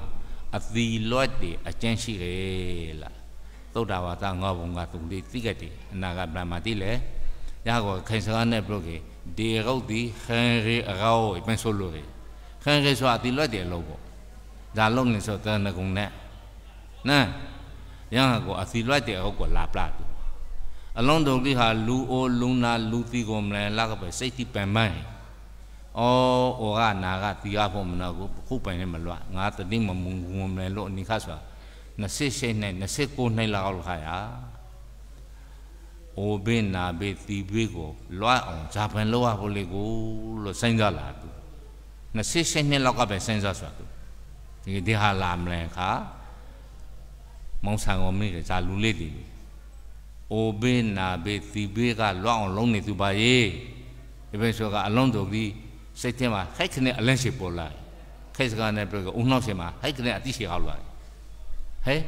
အသီလွတ်တွေအကျဉ်းရှိတယ်လားသုတ္တဝါသငေါဘုံကသူတိသိကတိအနာကဗြဟ္မာတိလေရာကိုခိုင်စကားနဲ့ပြုတ်ကေဒီရုတ်ဒီခံရေအရောပန်ဆိုလိုရေခံရေဆိုအသီလွတ်တယ်လို့ပေါ့ဒါလုံးနေဆိုတန်ကုံနဲ့နာရာကိုအသီလွတ်တယ်ဟုတ်ကိုလာပလာအလုံးတုံကြီးဟာလူအိုလူနာလူသီကိုမလဲလာကပဲစိတ်တိပန်မန်းအော်ဩကနာကတီရဖို့မနာကိုခုပိုင်နဲ့မလွတ်ငါတတိမမုံငုံမယ်လို့အနိခဆို28နဲ့29နဲ့လောက်ခါရအိုဘေးနာဘေးတီဘေးကိုလွတ်အောင်ဂျာပန်လောက်ရဖို့လေကိုလို့စဉ်းစားလာသူ28နဲ့လောက်ကပဲစဉ်းစားဆိုသူဒီဒီဟာလာမလဲခါမောင်ဆောင်ကိုမိတယ်ဂျာလူလေးတည်အိုဘေးနာဘေးတီဘေးကလွတ်အောင်လုံးနေသူပါရဲ့ဒီဘက်ဆိုကအလုံးတော်ကြီးစိတ်ထဲမှာဟိုက်ခနဲ့အလန့်ရှိပေါ်လာခိုက်စကားနဲ့ပြောကအုံနောက်ရှိမှာဟိုက်ခနဲ့အတိရှိဟောက်လာဟဲ့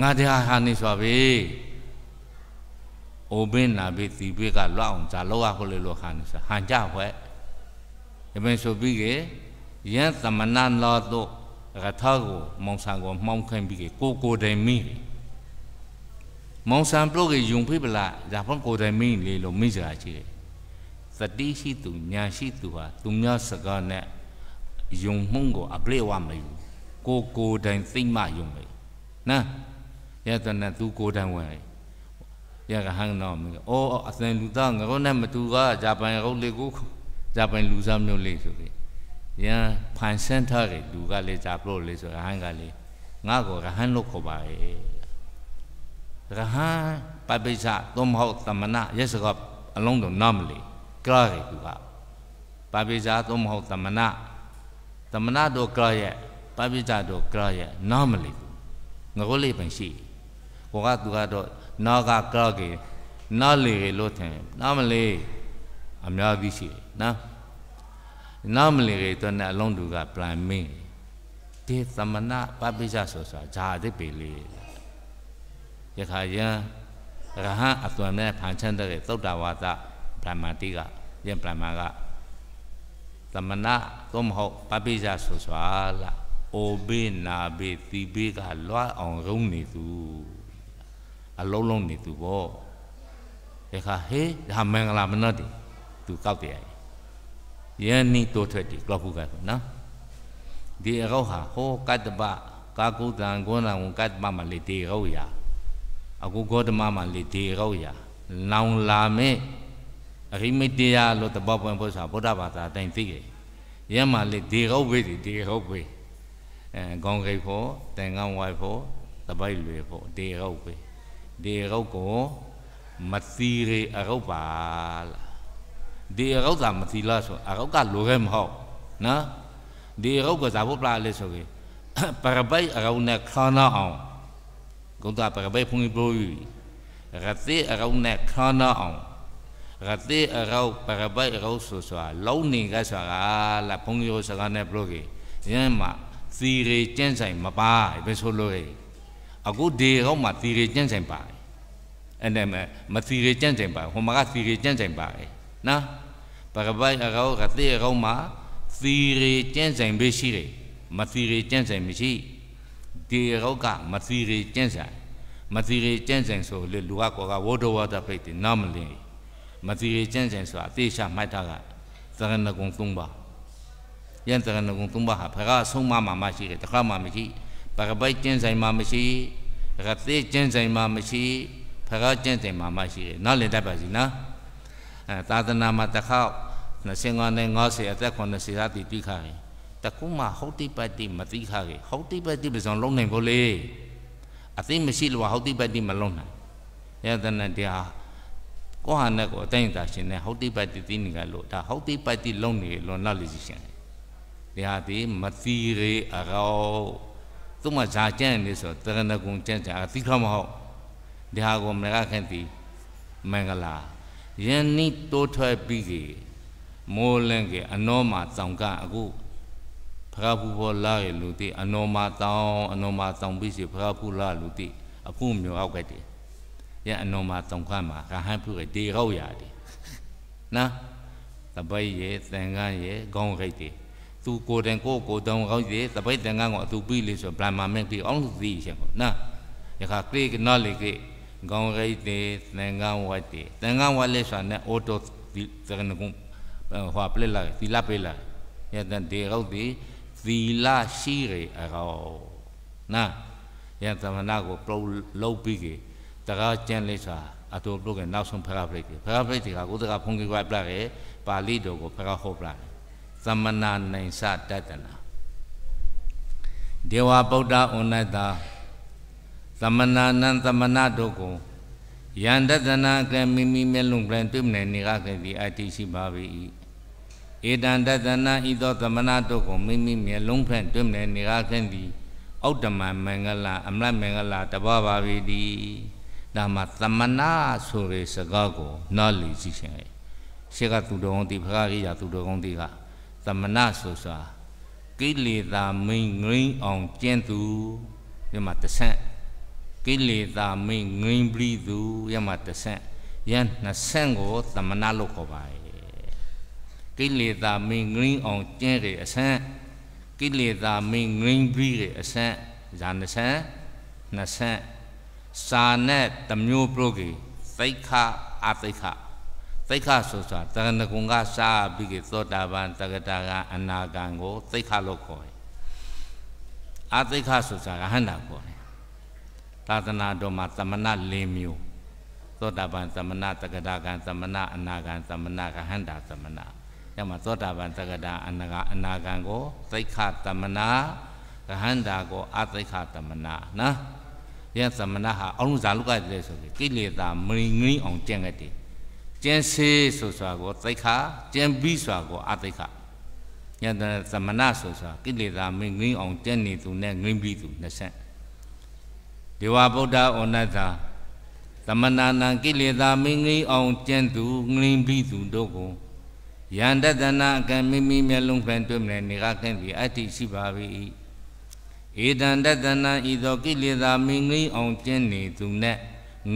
ငါတရားဟာနေဆိုပြီအိုဘင်းနာဘိတီဘိကလောက်အောင်ဇာလောကကိုလေလောခါနေဆိုဟန်ကြဟွဲ့ဒီပင်ဆိုပြီးကယန်သမဏလောတော့ရထကိုမောင်ဆန်ကိုမှောင်ခိုင်းပြီးကိုကိုတိုင်မင်းမောင်ဆန်ပြုတ်ကယုံဖိပလာဇာဖုန်ကိုတိုင်မင်းလေလို့မိစရာရှိတယ်သတိရှိသူဉာဏ်ရှိသူဟာသူများစကားနဲ့ယုံမှုကိုအပလေဝမယူကိုကိုတိုင်သိမှယုံမယ်နာယတနာသူကိုတိုင်ဝင်ရကဟန်နော်မင်းအော်အစံလူသားငါတို့နဲ့မတူကဂျပန်ရုပ်လေးကိုဂျပန်လူစားမျိုးလေးဆိုပြီးရန်ဖန်ဆန်းထားတဲ့လူကလည်းဂျပလို့လေးဆိုရဟန်ကလေးငါ့ကိုရဟန်လို့ခေါ်ပါရဲ့ရဟန်ပပိစသုံးမဟုတ်သမဏရစကအလုံးစုံနားမလေးကရရဲ့သူကပါပိစာသို့မဟုတ်တမနာတမနာတို့ကရရဲ့ပါပိစာတို့ကရရဲ့နာမလေးငကိုလေးပင်ရှိဟောကသူကတော့နာကကရကေနာလေလို့ထင်နာမလေးအများကြီးရှိတယ်နော်နာမလေးတွေတော့နဲ့အလုံးတူကပြန်မင်းဒီသမဏပပိစဆိုဆိုတာဇာတိပေလေးယခာယံရဟန်းအသွံနဲ့ဖန်ချန်တဲ့သုတ္တဝါဒလမတိကယင်ပလမကသမဏသို့မဟုတ်ပပိစဆိုစွာလားအိုဘေးနာဘေးသီဘေးကလွှတ်အောင်ရုံးနေသူအလုံးလုံးနေသူပေါ့ဒီခါဟေးဒါမင်္ဂလာမနတ်တီသူကောက်တရားယန်နီတိုထွက်တီကလောက်ဘူးကနော်ဒီအရောက်ဟာဟောကတ္တပကာကုတံဂောဏဝံကတ္တပမလေတေရောက်ရာအခုဂေါတမမလေတေရောက်ရာလောင်လာမဲ့အခိမိတ်တရားလို့သဘောပွင့်ဖို့ဆိုတာဗုဒ္ဓဘာသာအတိုင်းသိတယ်။ရဲမှလေဒီဟုတ်ပဲဒီဟုတ်ပဲအဲကောင်းခိဖို့တန်ကောင်းဝိုင်ဖို့တပိုက်လွယ်ဖို့ဒီဟုတ်ပဲဒီဟုတ်ကိုမသိရေအဟုတ်ပါလားဒီအဟုတ်သာမသိလားဆိုအဟုတ်ကလိုခဲမဟုတ်နော်ဒီအဟုတ်ကသာဘုပ္ပလာလေဆိုရင်ပရပိုက်အဟုတ်နဲ့ခါနာအောင်ကုန်တာပရပိုက်ဖုန်ပြီးပြောရရသိအဟုတ်နဲ့ခါနာအောင် gate rau parabai rau so so lau ni ga so ga la phong yo sa ga ne blo ge yan ma si re chen sai ma ba be so lo ge aku de rau ma si re chen sai ba အဲ့ဒါမှမသီရေကြံ့ကြံ့ပါဟိုမှာကသီရေကြံ့ကြံ့ပါလေနော်ပကပိုက်အရောကတိအရောမှာသီရေကြံ့ကြံ့ပဲရှိတယ်မသီရေကြံ့ကြံ့မရှိဒီရောကမသီရေကြံ့ကြံ့မသီရေကြံ့ကြံ့ဆိုလေလူကကောကဝဒဝဒဖိတ်တယ်နားမလင်းမတိရေကျင့်စဉ်ဆိုတာအသေးချမှတ်တာကသရဏဂုံ၃ပါးယံသရဏဂုံ၃ပါးဟာဘုရားဆုံးမမှာမှရှိတယ်တခါမှမရှိပရပိုက်ကျင့်ဆိုင်မှာမရှိရသေကျင့်ဆိုင်မှာမရှိဘုရားကျင့်စဉ်မှာမှရှိတယ်နောက်လည်တတ်ပါစီနော်အဲသာသနာမှာတစ်ခေါက်25နဲ့90အသက်80ရာတိတိခါရင်တကုမဟုတ်တိပတ်တိမတိခါရင်ဟုတ်တိပတ်တိပစုံလုံးနိုင်ဖို့လေအသိမရှိလို့ဟုတ်တိပတ်တိမလုံးနိုင်ယတနတရားကိုဟာနဲ့ကိုအတိုင်းသာရှင်နဲ့ဟောတိပတ်တိသိနေကလို့ဒါဟောတိပတ်တိလုံးနေလွန်လောက်လိစီရှင်တယ်ဒါသည်မသိရေအရောသူမဇာကျန်နေဆိုတရဏဂုံကျန်ချာအသိခမဟုတ်ဒါကိုမရခန့်တိမင်္ဂလာယင်းနိတိုးထွက်ပြီးကေမိုးလင်းကေအနောမှာတောင်ကအခုဖရာဘူးဘောလာရဲ့လူတိအနောမှာတောင် အနောမှာတောင်ပြီးစီဖရာဘူးလာလူတိအခုမျိုးအောက်ကတည်းတဲ့အနုံမှာတုံခတ်မှာရဟန်းပြုတေရောက်ရတယ်နာတပိတ်ရဲ့သင်္ကန်းရဲ့ခေါင်းခိုက်တယ်သူကိုယ်တိုင်ကိုယ်ကိုယ်တောင်းကောင်းရဲ့တပိတ်သင်္ကန်းကိုအသူပြီးလေဆိုဗလာမာမင်းပြီးအောင်လို့သိရှင်ကောနာယခကရိကနော်လေကိခေါင်းခိုက်တယ်သင်္ကန်းဝတ်တယ်သင်္ကန်းဝတ်လေဆိုနဲ့အော်တိုသင်္ကန်းကိုဟွာပလက်လာသီလပေးလာယတန်တေရောက်တယ်သီလရှိရအရောနာယသမနာကိုပြုလုပ်ပြီး daga chenle sa ato bloge nau song phara plek phara plek ti ga ko daga phong ki wa pla ge pali do ko phara ho pla samana nai sa tatana dewa buddha onata samana nan samana do ko ယန္တတနာကမိမိမျက်လုံးပြန်တွေ့မနေနေကကတိအတ္တိရှိပါပေ၏ဧတံတတနာဤသောသမဏတုကိုမိမိမျက်လုံးဖြင့်တွေ့မနေနေကကတိအောက်တမမင်္ဂလာအမလမင်္ဂလာတပါပါပေသည်ဒါမှသမနာဆိုတဲ့စကားကိုနားလည်ကြည့်ရှင်လေရှေ့ကသူတော်ကောင်းတိဖခရိယာသူတော်ကောင်းတိကသမနာဆိုဆိုတာကိလေသာမင်းငိမ့်အောင်ကျင့်သူရမတဆန့်ကိလေသာမင်းငိမ့်ပြီးသူရမတဆန့်ယန်20ကိုသမနာလို့ခေါ်ပါရဲ့ကိလေသာမင်းငိမ့်အောင်ကျင့်တဲ့အဆန့်ကိလေသာမင်းငိမ့်ပြီးတဲ့အဆန့်ဇာ20 20စာနဲ့တမျိုးပြုတ်ကြီးသိခအသိခသိခဆိုဆိုတာတဏ္ဍကုံကစာပြီးကြီးသောတာပန်တဂတာကအနာဂံကိုသိခလို့ခေါ်တယ်အသိခဆိုဆိုတာရဟန္တာခေါ်တယ်သာသနာတော်မှာသမဏ၄မျိုးသောတာပန်သမဏတဂတာကံသမဏအနာဂံသမဏရဟန္တာသမဏညမှာသောတာပန်တဂတာအနာဂံအနာဂံကိုသိခသမဏရဟန္တာကိုအသိခသမဏနော်ယသမဏဟာအလုံးစားလုကတည်းဆိုပြီးကိလေသာမရင်းငင်းအောင် ကျင့်ခဲ့တယ်ကျင့်စေဆိုစွာကိုသိခါကျင့်ပြီးစွာကိုအသိခါယသမဏဆိုစွာကိလေသာမရင်းငင်းအောင်ကျင့်နေသူနဲ့ငင်းပြီးသူနှစ်ဆင့်ဒေဝဗုဒ္ဓဩနတ်သာသမဏနံကိလေသာမင်းငိအောင်ကျင့်သူငင်းပြီးသူတို့ကိုယန္တတနာကံမိမိမျက်လုံးဖန်တွေ့မြင်နေကကင်းပြီးအတ္တိရှိပါ၏ဧတံတတနာဤသောကိလေသာမင်းငိအောင်ကျင်းနေသူနဲ့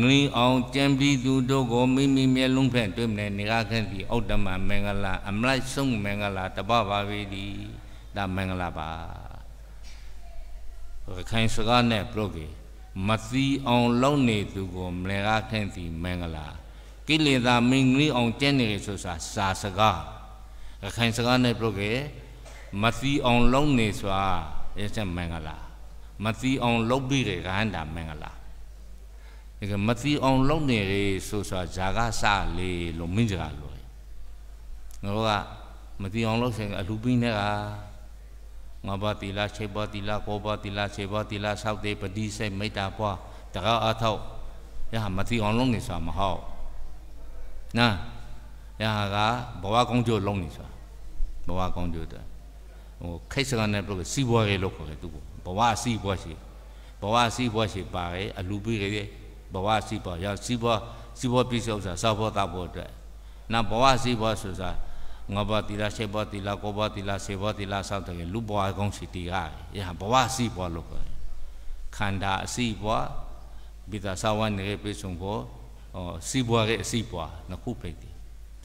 ငိအောင်ကျင်းပြီးသူတို့ကိုမိမိမျက်လုံးဖက်တွေ့မနေနေကားခန့်သည်ဩတ္တမမင်္ဂလာအမလိုက်ဆုံးမင်္ဂလာတပပါပေသည်ဒါမင်္ဂလာပါခိုင်စကားနဲ့ပြုတ်ကြီးမသီအောင်လုပ်နေသူကိုမလင်ကားခန့်သည်မင်္ဂလာကိလေသာမင်းငိအောင်ကျင်းနေဆိုတာစာစကားခိုင်စကားနဲ့ပြုတ်ကြီးမသီအောင်လုပ်နေစွာအဲဆက်မင်္ဂလာ မသိအောင်လုပ်ပြီးတယ်ကဟန္တာမင်္ဂလာဒါကမသိအောင်လုပ်နေတယ်ဆိုဆိုဇာကစလေလို့မင်းကြလို့ငါကမသိအောင်လုပ်ရင်အလူပင်းနဲ့ကငါဘာတီလာခြေဘာတီလာကိုဘာတီလာခြေဘာတီလာဆောက်တဲ့ပတိစိတ်မေတ္တာပွားတကောအထောက်ရဟမသိအောင်လုပ်နေဆိုတာမဟုတ်နာရဟကဘဝကောင်းကျိုးလုပ်နေဆိုတာဘဝကောင်းကျိုးတဲ့ဟိုခိတ်စကားနဲ့ပြောစီးပွားရေးလို့ခေါ်တယ်သူကဘဝစီးပွားရှိဘဝစီးပွားရှိပါတယ်အလူပေးရဲ့ဘဝစီးပွားရစီးပွားစီးပွားပြည့်စုံစာစာဖို့တာဖို့အတွက်နောက်ဘဝစီးပွားဆိုတာငါဘတိလာရှေဘတိလာကောဘတိလာဆေဘတိလာစောက်တယ်လူဘဝကောင်းစီတီဟာရဟဘဝစီးပွားလို့ခေါ်တယ်ခန္ဓာအစီးပွားပြီးသားစာဝန်ရဲ့ပြည့်စုံဖို့စီးပွားရဲ့အစီးပွားနှစ်ခုပဲတည်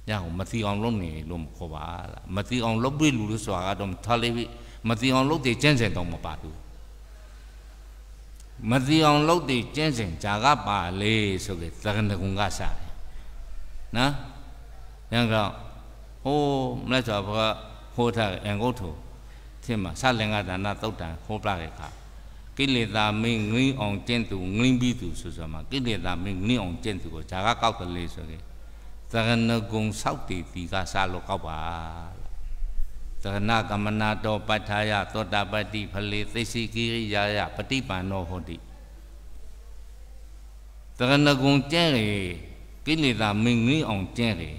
ညအောင်မသိအောင်လုပ်နေလို့မခေါ်ပါလားမသိအောင်လုပ်ပြီလူလို့ဆိုတာကတော့ထားလေးပြီမသိအောင်လုပ်တယ်ကြမ်းစင်တော့မပါဘူးမသိအောင်လုပ်တယ်ကြမ်းစင်ဂျာကပါလေဆိုကြသကနကုံကစားတယ်နော်ညကောင်ဟိုမလဲဆိုဘကဟိုထားအင်ကုတ်ထိုထင်မှာဆလင်္ကဒါနတုတ်တန်ဟောပြခဲ့ခါကိလေသာမင်းငင်းအောင်ကျင့်သူငင်းပြီးသူဆိုဆိုမှာကိလေသာမင်းငင်းအောင်ကျင့်သူကိုဂျာကကောက်တယ်လေဆိုကြသရဏဂုံဆောက်တည်တီကစလို့ကောက်ပါသရဏကမနာတောပဋ္ဌာယသောတာပတ္တိဖလေသိစီကိရိယာယပฏิပန္နောဟောတိသရဏဂုံကျင့်လေကိလေသာမင်းငင်းအောင်ကျင့်လေ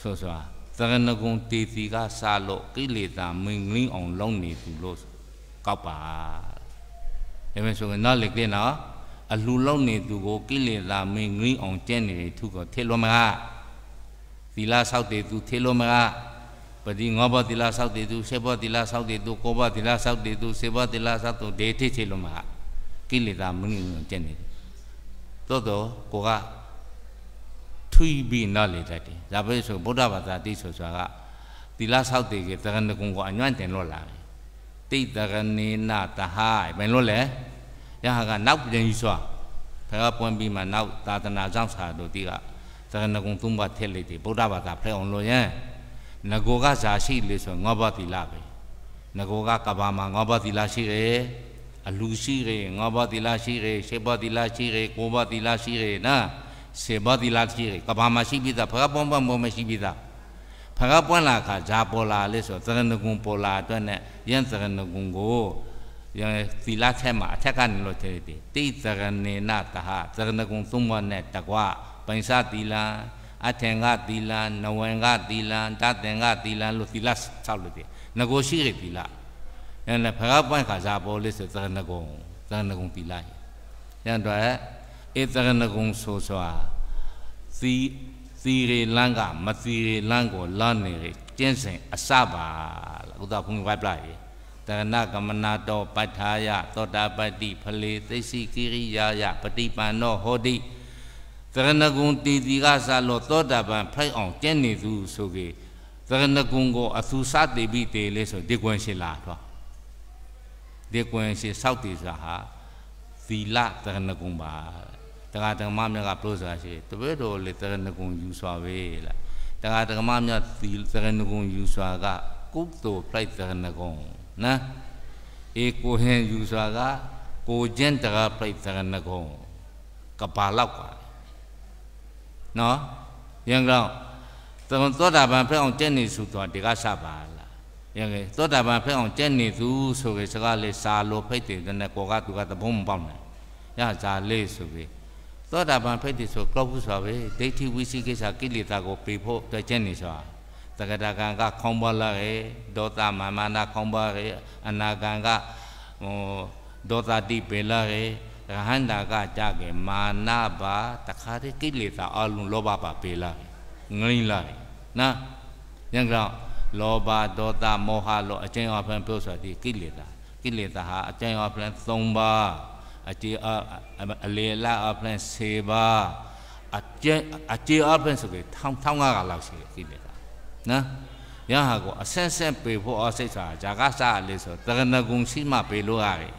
ဆိုစွာသရဏဂုံတည်တီကစလို့ကိလေသာမင်းငင်းအောင်လုံးနေသူလို့ကောက်ပါဒါမဲ့ဆိုရင်တော့လေကင်းနော်အလူလောက်နေသူကိုကိလေသာမင်းငင်းအောင်ကျင့်နေသူကထေလောမကသီလဆောက်တဲ့သူထေလောမကပတိငောဘသီလဆောက်တဲ့သူဆေဘသီလဆောက်တဲ့သူကောဘသီလဆောက်တဲ့သူဆေဘသီလဆောက်တဲ့ဒေတိထေလောမကကိလေသာမင်းငင်းအောင်ကျင့်နေတော်တော်ကိုကထွီးပြီးနားလေတတ်တယ်ဒါပဲဆိုဗုဒ္ဓဘာသာတိဆိုဆိုတာကသီလဆောက်တဲ့ကသရဏဂုံကိုအညွန့်တင်လို့လာတယ်တိတ်တရဏေနတဟဘယ်လိုလဲယဟကနောက်ပြန်ယူစွာဘုရားပွင့်ပြီးမှနောက်သာသနာဆောင်စာတို့တိကသရဏဂုံသုံးပါးထည့်လိုက်တယ်ဗုဒ္ဓဘာသာဖဲအောင်လို့ယံငကိုကဇာရှိလေဆိုငောဘသီလပဲငကိုကကဘာမှာငောဘသီလရှိတယ်အလူရှိတယ်ငောဘသီလရှိတယ်ရှေဘသီလရှိတယ်ကိုဘသီလရှိတယ်နော်ရှေဘသီလရှိတယ်ကဘာမှာရှိပြီးသားဘုရားပွင့်ပွင့်ပေါ်မရှိပြီးသားဖကပွင့်လာခါဇာပေါ်လာလေဆိုသရဏဂုံပေါ်လာအတွက်နဲ့ယံသရဏဂုံကိုသီလထဲမှာအထက်ကနေလို့ကျေပြီတိသရဏေနတဟသရဏဂုံသုံးပါးနဲ့တကွပိုင်စသီလအထင်ကသီလနဝင်ကသီလတသင်ကသီလလို့သီလဆောက်လို့ပြီငကိုရှိရသီလအဲ့ဒါဖရာပွင့်ခါစားပေါ်လေးဆိုသရဏဂုံသရဏဂုံသီလရန်တော့ဧသရဏဂုံဆိုစွာသီသီရေလန်းကမသီရေလန်းကိုလမ်းနေကျင့်စဉ်အစပါလို့ဥဒ္ဒဘုံဝိုက်ပလိုက်တရဏကမနာတောပဋ္ဌာယသောတာပတ္တိဖလေသိစီကိရိယာယပฏิပန္နောဟောတိတရဏဂုံတီတီကဆလောသောတာပန်ဖိုက်အောင်ကျင့်နေသူဆိုကေတရဏဂုံကိုအသူစတိပိတေလေးဆိုဒီကွန်ရှိလာတော့ဒီကွန်ရှိစောက်တေစာဟာသီလတရဏဂုံပါတရားဓမ္မမြတ်ကပြောစရာရှိတပည့်တော်လေတရဏဂုံယူစွာပဲလားတရားဓမ္မမြတ်သီလတရဏဂုံယူစွာကကုသိုလ်ပြိုက်တရဏဂုံนะเอโกเฮนอยู่สากาโกเจนตะกาไปตะกันนะกงกะบาลอกกว่าเนาะยังเราตอนသောတာပန်ဖက်အောင်ကျင့်နေစုတော့ဒီကစပါလားရင်လေသောတာပန်ဖက်အောင်ကျင့်နေသူဆိုကြစကားလေးစာလိုဖိတ်တယ်နဲ့ကိုကသူကသဘုံမပေါက်နဲ့ရစာလေးဆိုပြီးသောတာပန်ဖိတ်တယ်ဆိုကလောက်ဘူးဆိုပါပဲဒိဋ္ဌိဝိသိကိစ္စကိလေသာကိုပြေဖို့တွေ့ကျင့်နေဆိုတာသကတကံကခေါင်းပွားလာရဲ့ဒေါသမာမနာခေါင်းပွားရဲ့အနာကံကဟိုဒေါသတိပေလာရဲ့ရဟန္တာကကြကေမာနပါတခါတည်းကိလေသာအလုံးလောဘပါပေလာငိမ့်လာနာညံကြောင့်လောဘဒေါသမောဟလိုအကျဉ်းအဖန်ပြောဆိုသည်ကိလေသာကိလေသာဟာအကျဉ်းအဖန်၃ပါးအကျေအလေလာအဖန်၄ပါးအကျဉ်းအကျေအဖန်ဆိုကေ1500ကလောက်ရှိတယ်ကိလေသာနော်ရဟကိုအဆက်ဆက်ပေဖို့အစိတ်စာဂျာကစားလေးဆိုတရဏဂုံရှိမှပေလို့ရတယ်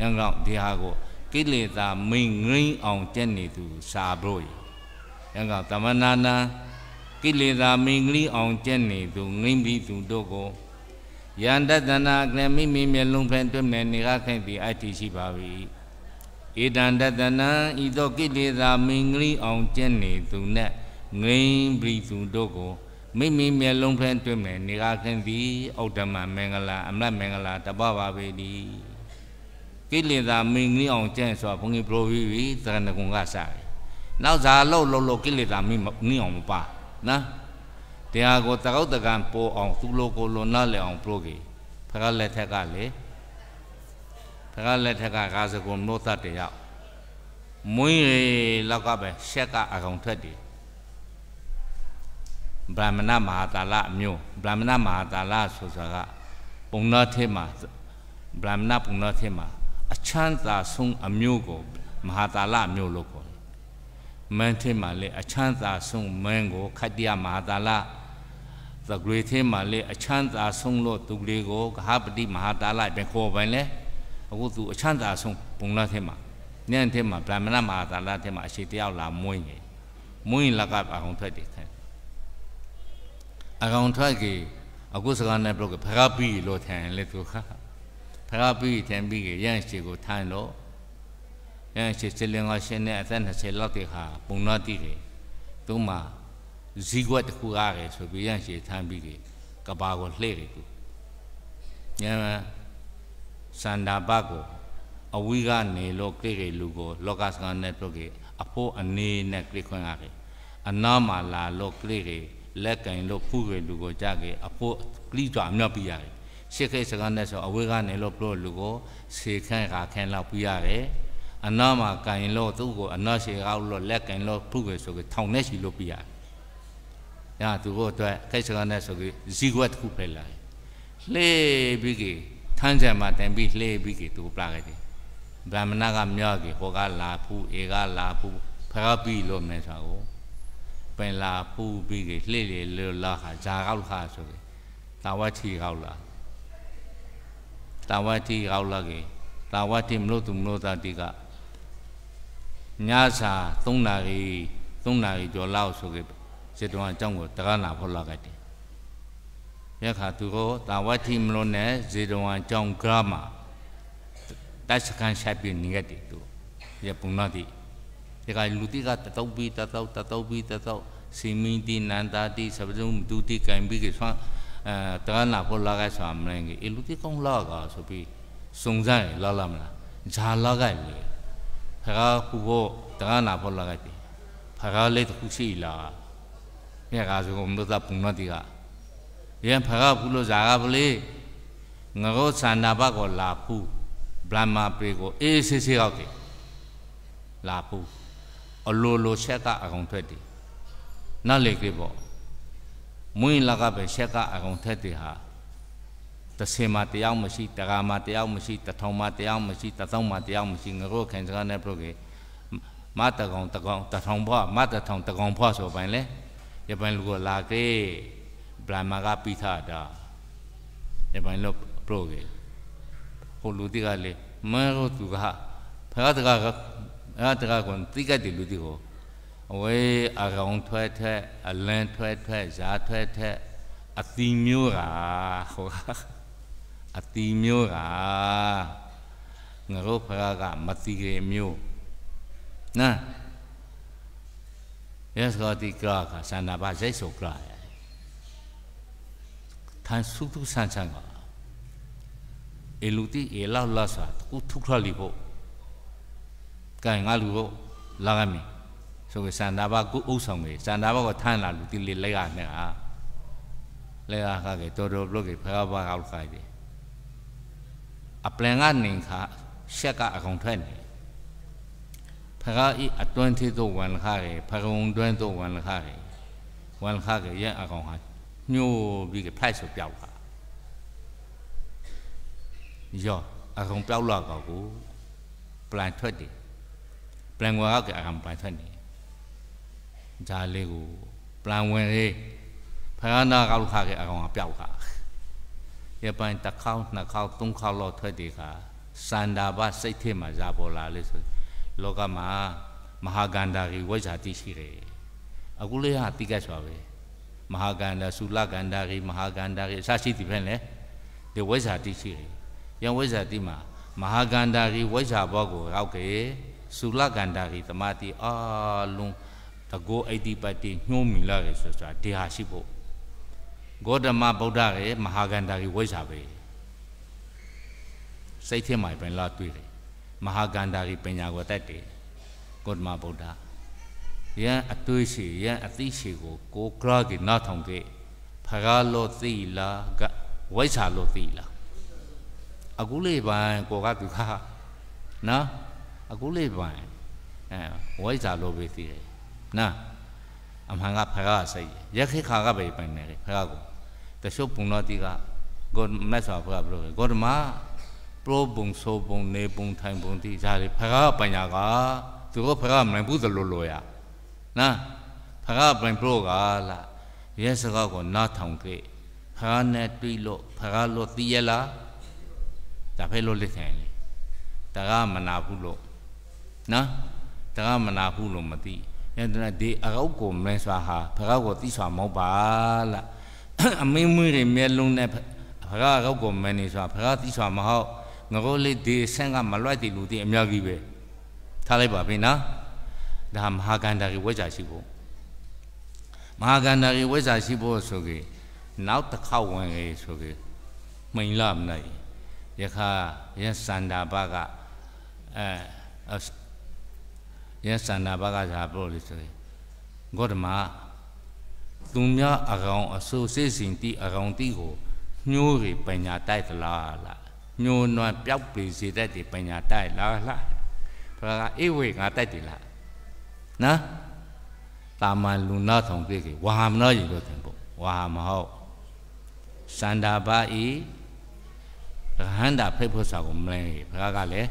ရန်ကောင်ဒီဟာကိုကိလေသာမိန်ငိမ့်အောင်ကျက်နေသူစာဘလို့ရန်ကောင်တမနာနာကိလေသာမိန်ငိမ့်အောင်ကျက်နေသူငိမ့်ပြီးသူတို့ကိုယန္တတနာကလမိမိမျက်လုံးဖက်တွေ့မယ်နေကခိုင်ပြီးအတ္တိရှိပါ၏ဧတံတတနာဤသောကိလေသာမိန်ငိမ့်အောင်ကျက်နေသူနဲ့ငိမ့်ပြီးသူတို့ကိုမိမိမျက်လုံးဖန်တွေ့မယ်နေကားခင်သည်ဩဒမမင်္ဂလာအမတ်မင်္ဂလာတပပါပေသည်ကိလေသာမင်းကြီးအောင်ကျင့်ဆိုတာဘုန်းကြီးပြောပြီးပြီသရဏဂုံကစားတယ်နောက်ဇာလောက်လောက်လောက်ကိလေသာမင်းကြီးအောင်မပါနော်တရားကိုတကောက်တကန်ပို့အောင်သူလိုကိုလိုနားလည်အောင်ပြောကြီးဖခလက်ထက်ကလေဖခလက်ထက်ကကာဇဂုံနိုးသတ်တယောက်မွင်းရလောက်ကပဲရှက်ကအကောင်ထွက်တယ်ဗြဟ္မဏမဟာတာလအမျိုးဗြဟ္မဏမဟာတာလဆိုဆိုတာကပုံနာထဲမှာဗြဟ္မဏပုံနာထဲမှာအချမ်းသာဆုံးအမျိုးကိုမဟာတာလမျိုးလို့ခေါ်တယ်။မန်းထဲမှာလည်းအချမ်းသာဆုံးမန်းကို ခတ္တယမဟာတာလသဂရေထဲမှာလည်းအချမ်းသာဆုံးလို့သူလေးကိုကဟပတိမဟာတာလပဲခေါ်ပိုင်းလဲအခုသူအချမ်းသာဆုံးပုံနာထဲမှာညံထဲမှာဗြဟ္မဏမဟာတာလထဲမှာအရှိတယောက်လာမွေးနေမွေးလာကအောင်ထွက်တယ် akaunthaki akusakana bloke phagapi lo than le tu kha phagapi than bi ge yan chi ko than lo yan chi se le nga shin ne a than 20လောက်တိခါပုံနာတိတယ်သူမှာဇီးကွက်တစ်ခုကားတယ်ဆိုပြီး yan chi ထမ်းပြီးတယ်ကဘာကိုလှည့်တယ်သူညံစန္ဒာဘကိုအဝိကနေလို့ကြိတ်ကြိတ်လူကိုလောကစကန်နဲ့ပြုတ်ကြအဖို့အနေနဲ့ကြိတ်ခွင့်ရတယ်အနာမလာလို့ကြိတ်ကြိတ်လက်ကင်လို့ခုခေလူကိုကြကေအဖို့ကလိကြအမြောက်ပြရတယ်ရှေ့ခေစကန်နဲ့ဆိုအဝေးကနေလို့ပြောလူကိုစေခန့်ခါခန့်လောက်ပြရတယ်အနာမှာကင်လို့သူ့ကိုအနာရှေကောက်လို့လက်ကင်လို့ခုခေဆိုကေထောင်နဲ့ရှိလို့ပြရတယ်ညာသူတို့အတွက်ခေစကန်နဲ့ဆိုကေဇီဝတ်ခုဖယ်လာလှေပြီးကေထမ်းကြံမှာတန်ပြီးလှေပြီးကေသူပြခဲ့တယ်ဗြဟ္မဏကမြောက်ကေဟောကလာဖူးဧကလာဖူးဖရပီလို့မယ်ဆိုတော့ပင်လာပူပြီးကြီးလှိလေလောလာခါဇာကောက်ခါဆိုကြီးတာဝတိကောက်လာတာဝတိကောက်လာကြီးတာဝတိမလို့သူမလို့သာတိကညစာ3နာရီ3နာရီကျော်လောက်ဆိုကြီးစစ်တော်အကြောင်းကိုတက္ကနာဖော်လာခဲ့တယ်ယခါသူကိုတာဝတိမလို့နဲ့ဇေတော်အကြောင်းကမှာတက်စကန်ဆိုင်ပြီးနေခဲ့တယ်သူရပုံနာတိ तेगा लुटी का तत्व भी तत्व तत्व भी तत्व सिमी दी नंदा दी सब जो दूधी कहीं भी के सां तगा नापो लगाए सामने गे ये लुटी कौन लगा सो भी सुंजाए लाला मना जहाँ लगाए ले फरा हुवो तगा नापो लगाए थे फरा ले खुशी लगा ये काजो को मुझे तो पुन्ना दिया ये फरा बोलो जागा बोले नगो सांडा बा को लापू ब्रह्मा प्रेगो ऐसे से लापू အလိုလိုရှက်ကအကောင်ထွက်တယ်နတ်လေကိပေါ့မွင်းလာကပဲရှက်ကအကောင်ထွက်တယ်ဟာတဆင်မှာတယောက်မရှိတကာမှာတယောက်မရှိတထောင်မှာတယောက်မရှိတသောမှာတယောက်မရှိငါတို့ခင်စကားနဲ့ပြုတ်ကေမတကောင်တကောင်တထောင်ဘွားမတထောင်တကောင်ဘွားဆိုပိုင်လေရပိုင်လူကလာကေဗလာမာကပိသတာရပိုင်လို့ပြုတ်ကေဟိုလူတိကလေမင်းတို့သူကဖရတကအဲ့တကကွန်တိကတ်တယ်လူတိဟောအဝေးအကောင်ထွက်ထက်အလန်းထွက်ထက်ဇာထွက်ထက်အတိမျိုးကဟောအတိမျိုးကငါတို့ဖရာကမတိရေမျိုးနာယသတိကကသန္တာပါဇိတ်ဆိုကလာထန်စုတုဆန်ဆန်ကအလူတိအလောက်လောက်စာကုထုခရလီဖို့ကဲငါလူကိုလာကမင်းဆိုကစန္ဒဘာကိုအုပ်ဆောင်ကြီးစန္ဒဘာကိုထမ်းလာလူတိလေလိုက်ရနဲ့ဟာလေအားကကေတော်တော်ဘလော့ကေဖကာဘာကောက်ခိုင်းတယ်အပလန်ကနေခါရှက်ကအကောင်ထွက်နေဖကာဤအတွန်းသေးသောဝန်ခါကေဖကုံတွန်းသောဝန်ခါကေဝန်ခါကေရဲ့အကောင်ဟာညှို့ပြီးကဖိုက်ဆိုပြောက်လာရောအကောင်ပြောက်လာကောကိုပလန်ထွက်တယ် plan ဝင်ကအာမပိုင်ဖက်နေဂျာလေးကို plan ဝင်လေးဖယားနာကောက်ခါကအကောင်ကပျောက်ခါရပိုင်းတစ်ခေါက်နှစ်ခေါက်သုံးခေါက်လောက်ထွက်ဒီခါစန္ဒာဘစိတ်ထဲမှာဇာပေါ်လာလေဆိုလောကမှာမဟာကန္တာကြီးဝိဇ္ဇာတိရှိတယ်အခုလေးဟာတိကတ်စွာပဲမဟာကန္တာသုလကန္တာကြီးမဟာကန္တာကြီးအစရှိသည်ဖြင့်လေဒီဝိဇ္ဇာတိရှိတယ်ယံဝိဇ္ဇာတိမှာမဟာကန္တာကြီးဝိဇ္ဇာဘောကိုရောက်ကြဆူလကန္တာဟိသမာတိအာလုံးတကောအဋ္ဌိပတ္တိညှိုးမိလာရေဆိုတာဒီဟာရှိဖို့ဂေါတမဗုဒ္ဓရဲ့မဟာကန္တာဟိဝိဇ္ဇာပဲစိတ်ထဲမှာပြန်လာတွေ့တယ်မဟာကန္တာဟိပညာကိုတတ်တယ်ဂေါတမဗုဒ္ဓယံအတွေ့ရှိယံအသိရှိ ကိုကိုကရကိနားထောင်ခဲ့ဖရာလောသီလာကဝိဇ္ဇာလောသီလာအခုလေးပိုင်းကိုကသူကနော်အခုလေးပိုင်းအဲဝိဇ္ဇာလိုပဲသိတယ်နာအမှန်ကဖရာစိတ်ရခိခါကပဲပိုင်နေတယ်ဖရာကတရှုပ်ပုံတော်တီကဂေါမက်ဆိုဖရာဘလို့ဂေါတမပရောဘုံဆိုဘုံနေဘုံထိုင်ဘုံတီဇာလေဖရာပညာကသူကဖရာမနိုင်ဘူးသလိုလိုရနာဖရာပိုင်ပရောကလာရဲစကားကိုနားထောင်ကြဖရာနဲ့တွေးလို့ဖရာလို့သိရလားဒါဖဲလို့လက်ခံလေတကားမနာဘူးလို့နော်တကမနာဘူးလို့မသိယန္တနာဒီအကောက်ကိုမဲစွာဟာဘကောက်ကိုသိစွာမဟုတ်ပါလားအမင်းမွေးတွေမျက်လုံးနဲ့ဘကောက်အကောက်ကိုမဲနေစွာဘကောက်သိစွာမဟုတ်ငကိုလေးဒီဆန့်ကမလွတ်တည်လို့ဒီအမြောက်ကြီးပဲထားလိုက်ပါပြီနော်ဒါမဟာကန္တာကြီးဝိဇ္ဇာရှိဖို့မဟာကန္တာကြီးဝိဇ္ဇာရှိဖို့ဆိုကြနောက်တစ်ခေါက်ဝင်ကြဆိုကြမိန်လာမနိုင်ယခယသန္တာဘကအဲယသန္တာဘကဇာပို့လို့ဆိုရင်ဂေါတမသူများအကောင်အဆိုးစိတ်စဉ်တီအကောင်တီကိုညှိုးရီပညာတိုက်သလားလားညှိုးနွမ်းပျောက်ပြေစေတတ်တယ်ပညာတိုက်လားလားဘုရားကအေးဝေငါတိုက်တယ်လားနော်တာမန်လူနာထောင်ပြေကေဝါမနောရေလို့တင်ပို့ဝါမဟုတ်စန္ဒာဘာဤရဟန္တာဖိတ်ဖို့စာကိုမလဲဘုရားကလည်း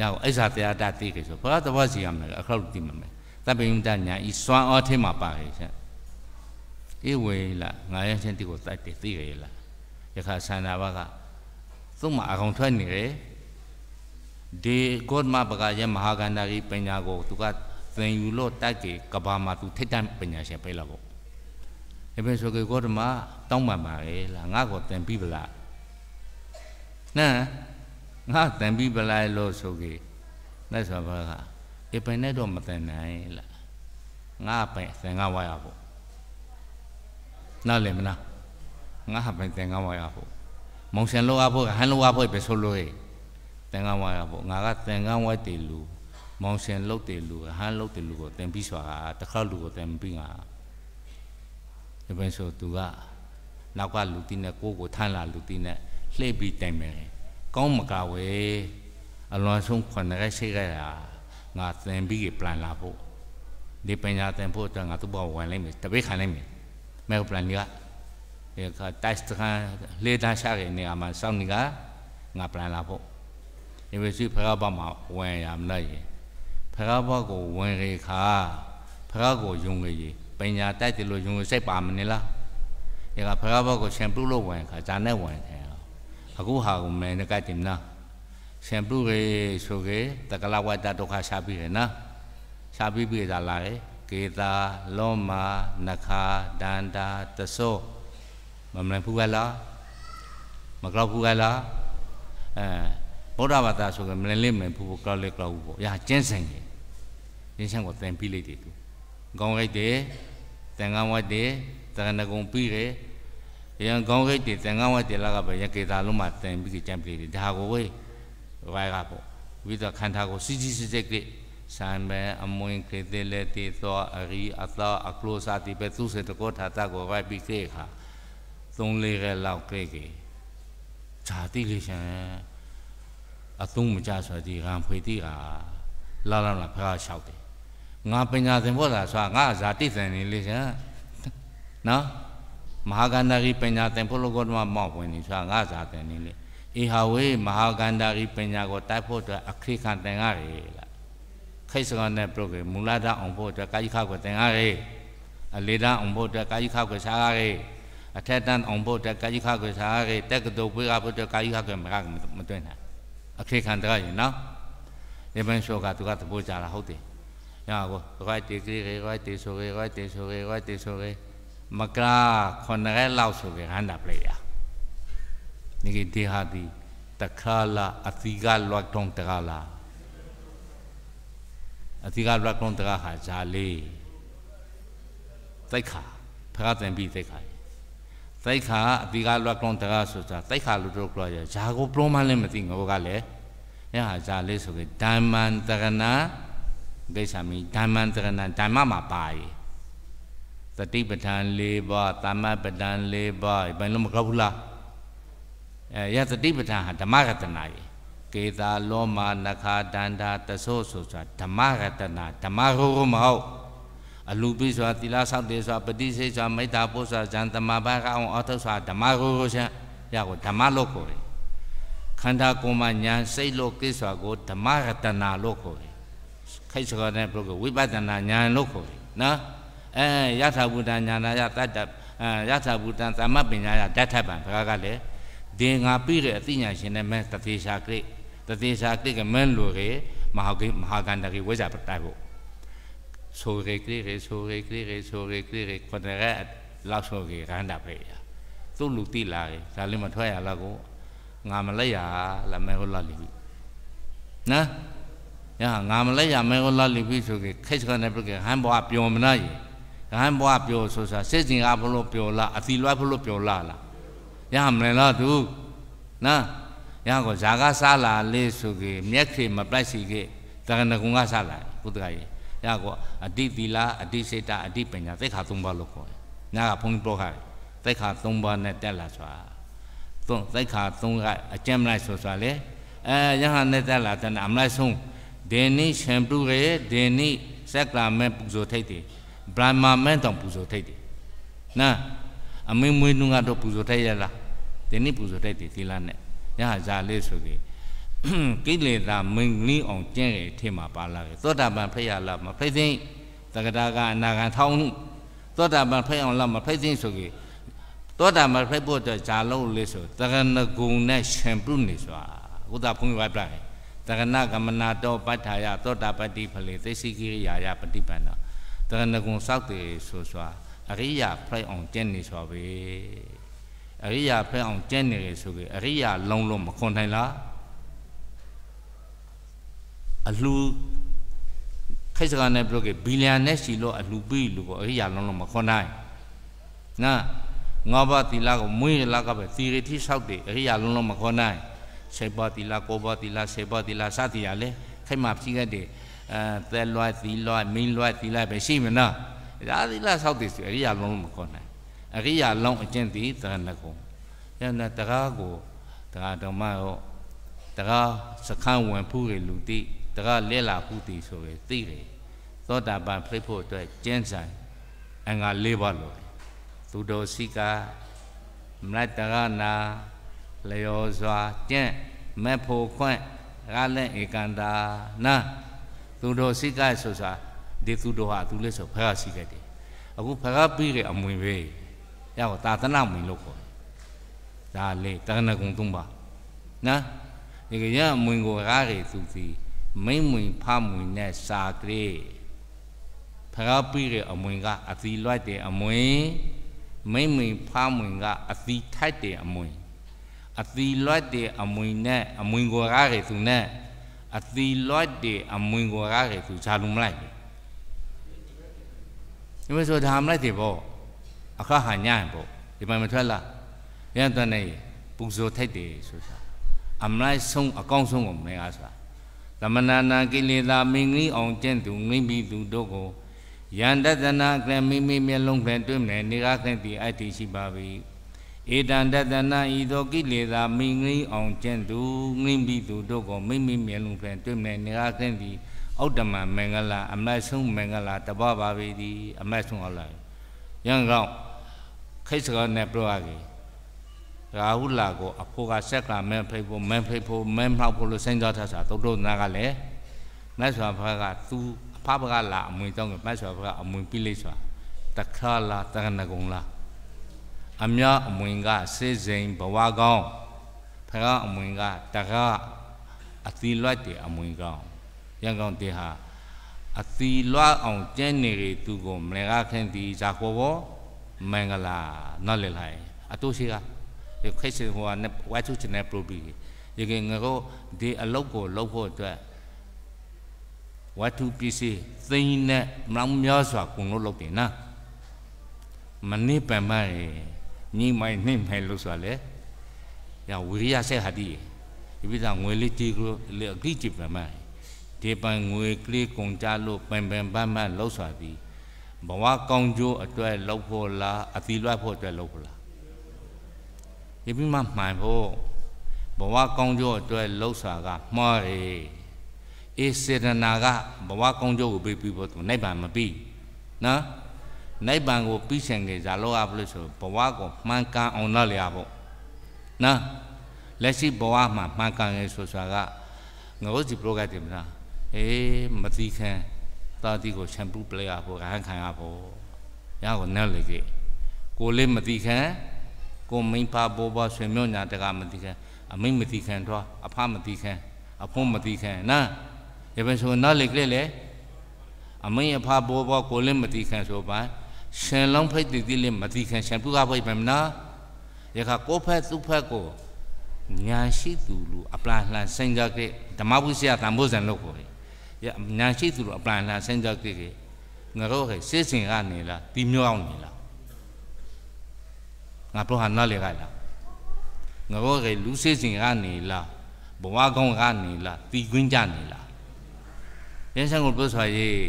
ရအောင်အိဆာတရားတသိခဲ့ဆိုဘုရားသဘောစီရမယ်အခရောက်သိမှာမယ်တပိမတညာဤစွမ်းအားထင်းမှာပါခဲ့ချက်ဒီဝေလာငါရချင်းတိကိုတိုက်တယ်သိရလားယခဆန္ဒဘကသူ့မှာအကောင်ထွက်နေတယ်ဒီဂေါတမဘကရဲ့မဟာကန္တာကြီးပညာကိုသူကသင်ယူလို့တိုက်ကြီးကဘာမှာသူထိတ်တန့်ပညာရှင်ပေးလာပေါ့အဖေဆိုကေဂေါတမတောင်းပန်ပါလေလားငါ့ကိုသင်ပြီးပလားနာငါတန်ပြီးပလိုက်လို့ဆိုကေသက်စွာဘကအေပိုင်နဲ့တော့မတန်နိုင်လားငါပိုင်သင်္ကဝါရဖို့နားလည်မလားငါပိုင်သင်္ကဝါရဖို့မောင်ဆန်လို့အဖို့ဟန်လို့အဖို့ပဲဆိုလို့သင်္ကဝါရဖို့ငါကသင်္ကဝါတေလူမောင်ဆန်လို့တေလူဟန်လို့တေလူကိုသင်ပြီးစွာကတခါလူကိုသင်ပြီးငါဒီပဲဆိုသူကနောက်ကလူတီနဲ့ကိုကိုထမ်းလာလူတီနဲ့လှည့်ပြီးတိုင်မယ်ကောင်းမကဝဲအလွန်ဆုံးခွန်ရက်ရှိခဲ့တာငါသင်ပြီးပြန်လာဖို့ဒီပညာသင်ဖို့အတွက်ငါသူ့ဘဝဝင်လိုက်မယ်တပိတ်ခံလိုက်မယ်မဲပြန်လီကဒီကတိုက်စခံလေတန်းရှာတဲ့နေရာမှာစောင့်နေကငါပြန်လာဖို့ဒီဝိစီဖရာဘမှာဝင်ရမလိုက်ဖရာဘကိုဝင်ခေခါဖရာကိုယုံခေပညာတိုက်တယ်လို့ယုံခေစိတ်ပါမနေလားဒီကဖရာဘကိုရှင်ပြုလို့ဝင်ခါဇာနဲ့ဝင်တယ်အခုဟာကိုမနေကတိမနာဆံပုရေဆိုကေတကလဝတ္တဒုက္ခရှာပြီးရနော်ရှာပြီးပြေတာလာတယ်ကေတာလောမနခာဒန္တာတဆောမမလန်ဖူကလားမကလောက်ဖူကလားအဲဗုဒ္ဓဘာသာဆိုကေမလန်လေးမလန်ဖူဖို့ကလောက်လေးကလောက်ဘူးပေါ့ရာကျင်းဆိုင်ရင်းဆိုင်ကိုတန်ပြီးလိုက်တယ်သူကောင်းလိုက်တယ်တန်ကောင်းဝတ်တယ်တရဏဂုံပြီးတယ်ရန်ကောင်းကိတ်တေတန်ကောင်းဝတ်တေလာကပဲရကေတာလုံးမှာတန်ပြီးကြံပြေတယ်ဒါကိုဝေးဝိုင်ကပေါ့ပြီးတော့ခန္ဓာကိုစီစီစစ်စစ်ကိစံမဲအမွင်ခေတေလေတေသောအရီအသာအကလောစာတိပဲသူစေတကောထာတာကိုဝိုင်ပြီးခေခါသုံးလေးခဲလောက်ကိတ်ကိဇာတိလေးရှင်အသုံးမကြဆိုဒီကံဖွေတိကလာလာလာဖရာလျှောက်တယ်ငါပညာသင်ဖို့သာဆိုငါဇာတိစံနေလေးရှင်နော်မဟာကန္တာရိပညာသင်ဖို့လောကဓမ္မမောက်ဝင်နေဆိုတာငါစာသင်နေလေဧဟဝေမဟာကန္တာရိပညာကိုတိုက်ဖို့အတွက်အခေခံသင်ရတယ်လားခိတ်စကနဲ့ပြုတ်ကေမူလဓာတ်အောင်ဖို့အတွက်ကာယခကိုသင်ရတယ်အလေဓာတ်အောင်ဖို့အတွက်ကာယခကိုစားရတယ်အထက်တန်းအောင်ဖို့အတွက်ကာယခကိုစားရတယ်တက္ကသိုလ်ပွေးရဖို့အတွက်ကာယခကိုမကမတွင်တာအခေခံတရားရင်နော်ဒီမင်းရှောကသူကသဘောကြတာဟုတ်တယ်ညာကိုခွိုက်တေကြီးခွိုက်တေဆိုခွိုက်တေဆိုခွိုက်တေဆိုခွိုက်မကရာခွန်ရဲလောက်ဆိုပြီးဟန်တာပလေးရနေကဒီဟာဒီတခါလာအသီကလော့တောင်းတခါလာအသီကလော့တောင်းတခါဟာဇာလေးတိုက်ခါဖခတန်ပြီးတိုက်ခါတိုက်ခါအသီကလော့တောင်းတခါဆိုတာတိုက်ခါလူတို့ကလော့ရဇာကိုပလုံးမလည်းမသိငိုကလည်းအဲ့ဟာဇာလေးဆိုပြီးဒိုင်မန်တကနာဒိသမီဒိုင်မန်တကနာဒိုင်မမှာပါရည်သတိပဋ္ဌာန်၄ပါးသမ္မပဋ္ဌာန်၄ပါးဘယ်လိုမကောက်ဘူးလားအဲရသတိပဋ္ဌာန်ဟာဓမ္မရတနာကြီးကေသာလောမနခာတန္တာတဆိုးဆိုဆိုတာဓမ္မရတနာဓမ္မရောမဟုတ်အလူပိဆိုတာသီလဆောက်တယ်ဆိုတာပฏิစိတ်ဆိုတာမေတ္တာပို့ဆိုတာဇန်တမဘာကအောင်အောထုတ်ဆိုတာဓမ္မရောရောရှင်ရကိုဓမ္မလို့ခေါ်တယ်ခန္ဓာကိုယ်မှာညာစိတ်လို့ကိစ္စကိုဓမ္မရတနာလို့ခေါ်တယ်ခိုက်စကားတဲ့ပုဂ္ဂိုလ်ဝိပဿနာညာလို့ခေါ်တယ်နော်အဲယထာဘူတညာနာယတတ္တယထာဘူတံသမပညာယဓာတ်ထပံဘုရားကလည်းဒီငါပြည့်တဲ့အသိဉာဏ်ရှင်နဲ့မဲတသေရှာကိတသေရှာကိကမန်လိုရေမဟာကိမဟာကန္တကိဝိဇ္ဇပတ္တကိုဆိုရေကိရေဆိုရေကိရေဆိုရေကိရေခွန်ရကလောက်ဆိုကိရန္တာပြေရသူ့လူတိလာတယ်ဒါလည်းမထွက်ရလောက်ကိုငါမလက်ရလာမဲဟုတ်လားလိနော်ညာငါမလက်ရမဲဟုတ်လားလိပြီဆိုကိခိတ်ခနဲ့ပြကဟန်ဘွားပျော်မနာကြီးရဟန်းဘွားပျော်ဆိုဆိုစိတ်စဉ်ကဘလို့ပျော်လားအသီလွှတ်ဘလို့ပျော်လားလားရမလဲလားသူနော်ရကောဇာကစားလာလေးဆိုကေမျက်ခေမပြတ်စီကေတက္ကနကုံကစားလာဘုဒ္ဓရေရကောအတိသီလာအတိစေတအတိပညာသိက္ခာ၃ပါးလို့ခေါ်တယ်ညာကဘုန်းကြီးပြောခဲ့သိက္ခာ၃ပါးနဲ့တက်လာစွာသွန်သိက္ခာ၃ကအကျင့်မလိုက်ဆိုစွာလေအဲယဟန်နဲ့တက်လာတဲ့အမလိုက်ဆုံးဒေနိရှင်ပုရေဒေနိစက္ကလာမေပုဇောထိတ်တယ်ဗြဟ္မာမင်းတောင်ပူဇော်ထိုက်တယ်နာအမင်းမွေးနှုံကတော့ပူဇော်ထိုက်ရလားဒီနေ့ပူဇော်ထိုက်တယ်သီလနဲ့ရဟဇာလေးဆိုပြီးကိလေသာမင်းလင်းအောင်ကျင့်ရထဲမှာပါလာတယ်သောတာပန်ဖိရလာမဖိသိသကတာကအနာဂံထောင်းသောတာပန်ဖိအောင်လာမဖိသိဆိုပြီးသောတာပန်ဖိဖို့အတွက်ဇာလုံးလေးဆိုသကနဂုံနဲ့ရှင်ပြုနေစွာကုသဘုန်းကြီးကပြတယ်တကနာကမနာတောပဋ္ဌာယသောတာပတ္တိဖလေသိစိကိရိယာယပฏิပန္နောတဏ္ဍကုံစောက်တယ်ဆိုစွာအရိယာဖရိုက်အောင်ကျင့်နေစွာပဲအရိယာဖရိုက်အောင်ကျင့်နေရဆိုကြအရိယာလုံးလုံးမခွန်နိုင်လားအလှခိုက်စကားနဲ့ပြောကြဘီလီယံနဲ့စီလို့အလှပြီးလို့ပေါ့အရိယာလုံးလုံးမခွန်နိုင်နာငါးပါးသီလကိုမွေးရလားကပဲသီရတိဆောက်တယ်အရိယာလုံးလုံးမခွန်နိုင်စေပါသီလကိုပါသီလစေပါသီလစသည်ရလေခိုက်မှဖြစ်ခဲ့တယ်အဲသဲလွှဲသီလွှဲမင်းလွှဲသီလွှဲပဲရှိမနော်ဒါသီလဆောက်တည်ဆိုအရိယာလုံးမခေါ်နိုင်အရိယာလုံးအကျင့်သည်သရဏဂုံညနာတကားကိုတကားဓမ္မရောတကားစခန်းဝင်ဖူးရလူတိတကားလဲလာဖူးတည်ဆိုရသိတယ်သောတာပန်ဖြစ်ဖို့အတွက်ကျင့်ဆိုင်အင်္ဂါ၄ပါးလိုသူတော်စီကမရတရနာလျောစွာကျင့်မဲ့ဖို့ခွန့်ရလည်းဧကန်တာနာသူတို့စိတ်ကဆိုစာဒီသူတို့ဟာသူလည်းဆိုဖရာစိတ်ကတည်းအခုဖရာပြီးတဲ့အမွေပဲရအောင်သာသနာမွေလို့ခေါ်ဒါလေတဏ္ဍကုံသုံးပါနော်ဒီကရမွေကိုရားရည်သူစီမိမ့်မွေဖားမွေနဲ့စာကလေးဖရာပြီးတဲ့အမွေကအသီလွတ်တဲ့အမွေမိမ့်မွေဖားမွေကအသီထိုက်တဲ့အမွေအသီလွတ်တဲ့အမွေနဲ့အမွေကိုရားရည်သူနဲ့အသီလော့တေအမွင်ကိုကားတယ်သူဂျာလူမလိုက်ဘူးဒီမဆိုဒါမလိုက်တယ်ဗောအခါဟာညံ့ဗောဒီမှာမထွက်လားရန်တန်နေပူဇော်ထိုက်တယ်ဆိုတာအမလိုက်ဆုံးအကောင်းဆုံးကိုမင်းကားဆိုတာသမဏနာကိလေသာမင်းကြီးအောင်ကျင့်သူငိမ့်ပြီးသူတို့ကိုယန္တတနာကံမိမိမျက်လုံးဖြင့်တွေ့မြင်နေကားသင်သည်အတ္တိရှိပါ၏ဧတံတတနာဤသောကိလေသာမိငိအောင်ကျင့်သူငိမ့်ပြီးသူတို့ကိုမိမိမျက်လုံးဖြင့်တွေ့မြင်နေရခြင်းသည်ဩတ္တမမင်္ဂလာအမတ်ဆုံးမင်္ဂလာတပပါပေသည်အမတ်ဆုံးဟုတ်လားရန်ကောင်ခိတ်စကောနဲ့ပြောရကြီးရာဟုလာကိုအဖိုးကဆက်ကမန်ဖိတ်ဖို့မန်ဖိတ်ဖို့မန်ဖောက်ဖို့လို့စဉ်းစားထားတာတုတ်တုတ်နာကလည်းမတ်စွာဘုရားကသူအဖဘကလာအမွေတောင်းကမတ်စွာဘုရားအမွေပြိလိမ့်စွာတခါလာတက္ကနဂုံလားအမြအမွင်ကစေစိမ်ဘဝကောင်းဖရာအမွင်ကတကအသီလွတ်တဲ့အမွင်ကောင်းရန်ကောင်တေဟာအသီလွတ်အောင်ကျင်းနေလေသူကိုမလကခင်ဒီဇာခောဘောမင်္ဂလာနော်လေလိုက်အတုရှိကဒီခိတ်စင်ဟိုကဝါချုချနေပရိုဘီဒီကငါတို့ဒီအလုတ်ကိုလှုပ်ဖို့အတွက်ဝတ္ထုပစ္စည်းသိင်းနဲ့မောင်များစွာကုန်လို့လုပ်တယ်နော်မနစ်ပံမရယ်ညှိမိုင်းနှိမ့်မိုင်းလို့ဆိုရလေ။ညာဝိရိယစိတ်ဟာဒီဒီပိသာငွေလေးတီးလို့လေအကိကြည့်ပမာဒီပန်ငွေကလေးကုန်ကြလို့ပင်ပင်ပန်းပန်းလှုပ်ဆောင်ပြီးဘဝကောင်းကျိုးအတွက်လှုပ်ဖို့လားအသီလွတ်ဖို့ အတွက်လှုပ်ဖို့လားဒီပြီးမှမှန်ဖို့ဘဝကောင်းကျိုးအတွက်လှုပ်ဆောင်ကမှားတယ်အေစေတနာကဘဝကောင်းကျိုးကိုပေးပြီးဖို့သူနိုင်ပါမပြီးနော်နိဗ္ဗာန်ကိုပြီးရှင်ခဲ့ကြလောကဘလို့ဆိုဘဝကိုမှန်ကန်အောင်တော့လျာပေါ့နော်လက်ရှိဘဝမှာမှန်ကန်ရဲ့ဆိုစွာကငါတို့ဒီ program တင်မလားအေးမသိခံတာတိကို shampoo play ရဖို့ခံခံရဖို့ရကိုနဲ့လေကြီးကိုလေးမသိခံကိုမိန်ဖာဘိုးဘွားဆွေမျိုးညာတကမသိခံအမိမသိခံတော့အဖမသိခံအဖုံးမသိခံနာရပါဆိုနော်လေကြီးလေအမိအဖဘိုးဘွားကိုလေးမသိခံဆိုပါရှင်လုံးဖိတ်တည်တည်လေးမသိခင်ရှင်ပုကဖိတ်ပဲမနာယခါကိုဖက်သူဖက်ကိုညာရှိသူလူအပလန်လှန်စင်ကြကိဓမ္မဝိစယသံဘုဇံလို့ခေါ်တယ်ယညာရှိသူလူအပလန်လှန်စင်ကြကိကငါတို့ဟဲ့စေစင်ကနေလားဒီမျိုးအောင်နေလားငါတို့ဟာနားလေကလားငါတို့ဟဲ့လူစေစင်ကနေလားဘဝကောင်းကနေလားတီကွင်းကြနေလားရင်းဆိုင်ကိုပြောဆိုရေး